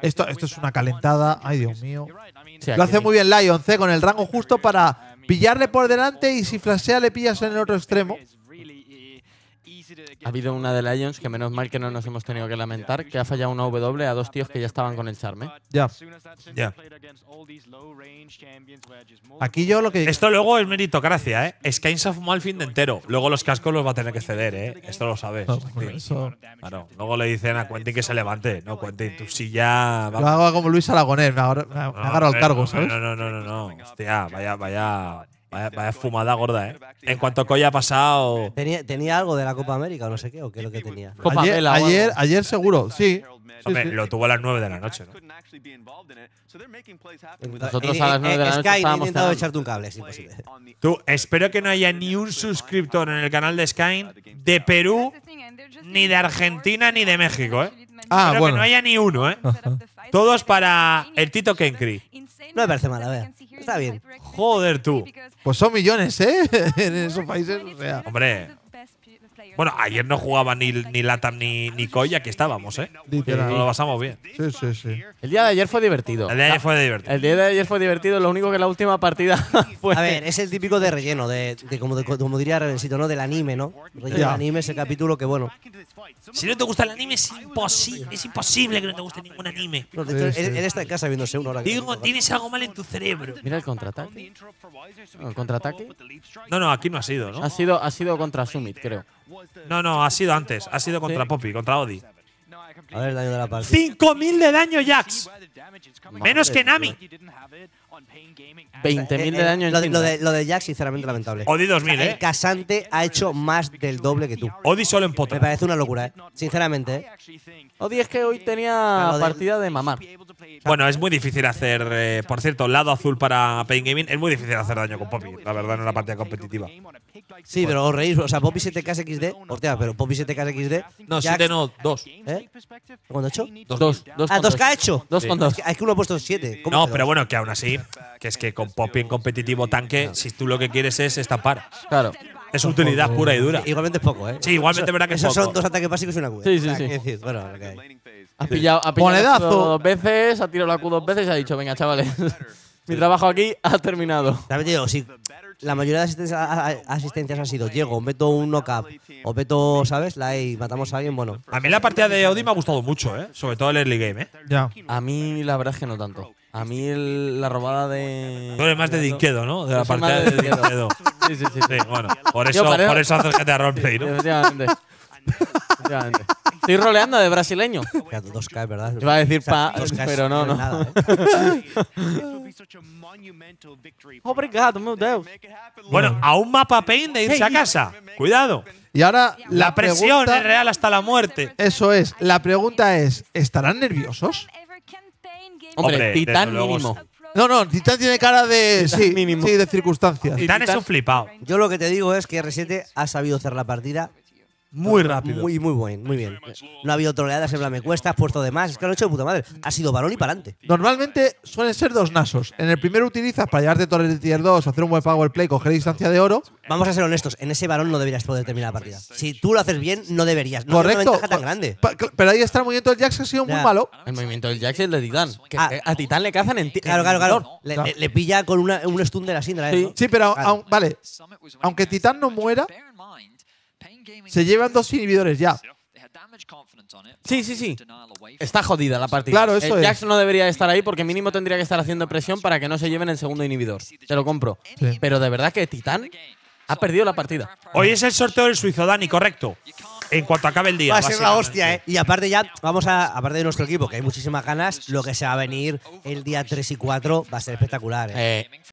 Esto, esto es una calentada. Ay, Dios mío. Lo hace muy bien Lion C eh, con el rango justo para pillarle por delante y si flashea le pillas en el otro extremo. Ha habido una de Lions que menos mal que no nos hemos tenido que lamentar, que ha fallado una W a dos tíos que ya estaban con el charme. Ya. Aquí yo lo que. Esto luego es meritocracia, ¿eh? Es se ha fumado el fin de entero. Luego los cascos los va a tener que ceder, ¿eh? Esto lo sabes. Claro. Luego le dicen a Quentin que se levante. No, Quentin, tú si ya. Lo hago como Luis Aragonés, me agarro, al cargo, ¿sabes? No, no, no, no. no. Hostia, vaya, vaya. Vaya, fumada gorda, ¿eh? En cuanto Coya ha pasado. ¿Tenía, algo de la Copa América o no sé qué? ¿O qué es lo que tenía? ayer, ayer, seguro, sí. Hombre, lo tuvo a las 9 de la noche, ¿no? Nosotros a las 9 de la noche Sky ha intentado echarte un cable, imposible. Tú, espero que no haya ni un suscriptor en el canal de Sky uh, de Perú, ni de Argentina, ni de México, ¿eh? Ah, espero bueno. que no haya ni uno, ¿eh? Todos para el Tito Kenkri. No me parece mala, ver. Está bien. Joder tú. Pues son millones, ¿eh? en esos países, o sea. Hombre, bueno, ayer no jugaba ni, ni Latam ni, ni aquí estábamos, ¿eh? lo pasamos bien. Sí, sí, sí. El día de ayer fue divertido. El día de ayer fue divertido. El día de ayer fue divertido, lo único que la última partida fue… A ver, es el típico de relleno, de, como, de, como diría Revencito, ¿no? Del anime, ¿no? Relleno anime, ese capítulo que, bueno… Si no te gusta el anime, es imposible, es imposible que no te guste ningún anime. En él, está en casa viéndose uno ahora. Digo, tienes algo mal en tu cerebro. Mira el contraataque. ¿El contraataque? No, no, aquí no ha sido, ¿no? Ha sido, ha sido contra Summit, creo. No, no, ha sido antes. Ha sido contra Poppy, contra Odi. A ver el daño de la partida. 5000 de daño, Jax. Menos que Nami. 20.000 de daño. Lo, de- lo de, lo sinceramente, lamentable. Odi 2000, El ¿eh? Casante ha hecho más del doble que tú. Odi solo en Me parece una locura, ¿eh? Sinceramente, ¿eh? Odi es que hoy tenía partida de mamar. Bueno, es muy difícil hacer. Eh, por cierto, lado azul para Pain Gaming. Es muy difícil hacer daño con Poppy. La verdad, en una partida competitiva. Sí, pero os reís. O sea, Poppy 7 xD… Hostia, pero Poppy 7 xD… No, Jax- 7 no, 2. ¿Eh? ¿Cuánto ha hecho? Dos, dos, ah, dos que ha hecho. Dos con dos. Es que uno ha puesto siete. No, pero bueno, que aún así, que es que con popping competitivo tanque, si tú lo que quieres es estampar. Claro. Es utilidad pura y dura. Igualmente es poco, ¿eh? Sí, igualmente verdad que poco. Esos son dos ataques básicos y una Q. Sí, sí, sí. Decir, bueno, okay. Has pillado, ha pillado dos veces, ha tirado la Q dos veces y ha dicho, venga, chavales, mi trabajo aquí ha terminado. También digo, la mayoría de asistencias, asistencias ha sido llego, meto un knock-up o meto, ¿sabes? La y matamos a alguien, bueno. A mí la partida de Audi me ha gustado mucho, ¿eh? Sobre todo el early game, ¿eh? A mí la verdad es que no tanto. A mí la robada de. Tú eres más de Dinquedo, ¿no? De la partida de Dinquedo. sí, sí, sí, bueno, por eso, Yo, por eso acércate a roleplay, ¿no? Efectivamente. Efectivamente. Estoy roleando de brasileño. 2K, ¿verdad? Iba a decir pa, pero no, no. Nada, ¿eh? Obrigado, meu Deus. Bueno, a un mapa Pain de irse a casa. Cuidado. Y ahora la, presión es real hasta la muerte. Eso es. La pregunta es, ¿estarán nerviosos? Hombre, Titan titán mínimo. No, no, Titán tiene cara de. Sí, sí, de circunstancias. Titán, es un flipado. Yo lo que te digo es que R7 ha sabido hacer la partida muy rápido. Muy, muy buen, muy bien. No ha habido troleadas en me cuesta, esfuerzo de más. Es que lo hecho de puta madre. Ha sido varón y para adelante. Normalmente suelen ser dos nasos. En el primero utilizas para llevarte torres de tier 2, hacer un buen power play, coger distancia de oro. Vamos a ser honestos, en ese varón no deberías poder terminar la partida. Si tú lo haces bien, no deberías. No Correcto. grande. Pero ahí está el movimiento del Jax que ha sido muy malo. El movimiento del Jax y el de Titán. Ah. a Titán le cazan en Claro, claro, claro. Le, pilla con una- un stun de la Sindra. Sí. pero vale. Aunque Titán no muera, se llevan dos inhibidores ya. Sí, sí, sí. Está jodida la partida. Claro, eso eh, Jax no debería estar ahí porque mínimo tendría que estar haciendo presión para que no se lleven el segundo inhibidor. Te lo compro. Pero de verdad que Titán ha perdido la partida. Hoy es el sorteo del suizo, Dani, correcto. En cuanto acabe el día. Va a ser la hostia, ¿eh? Y aparte ya, vamos a, aparte de nuestro equipo, que hay muchísimas ganas, lo que se va a venir el día 3 y 4 va a ser espectacular, ¿eh? eh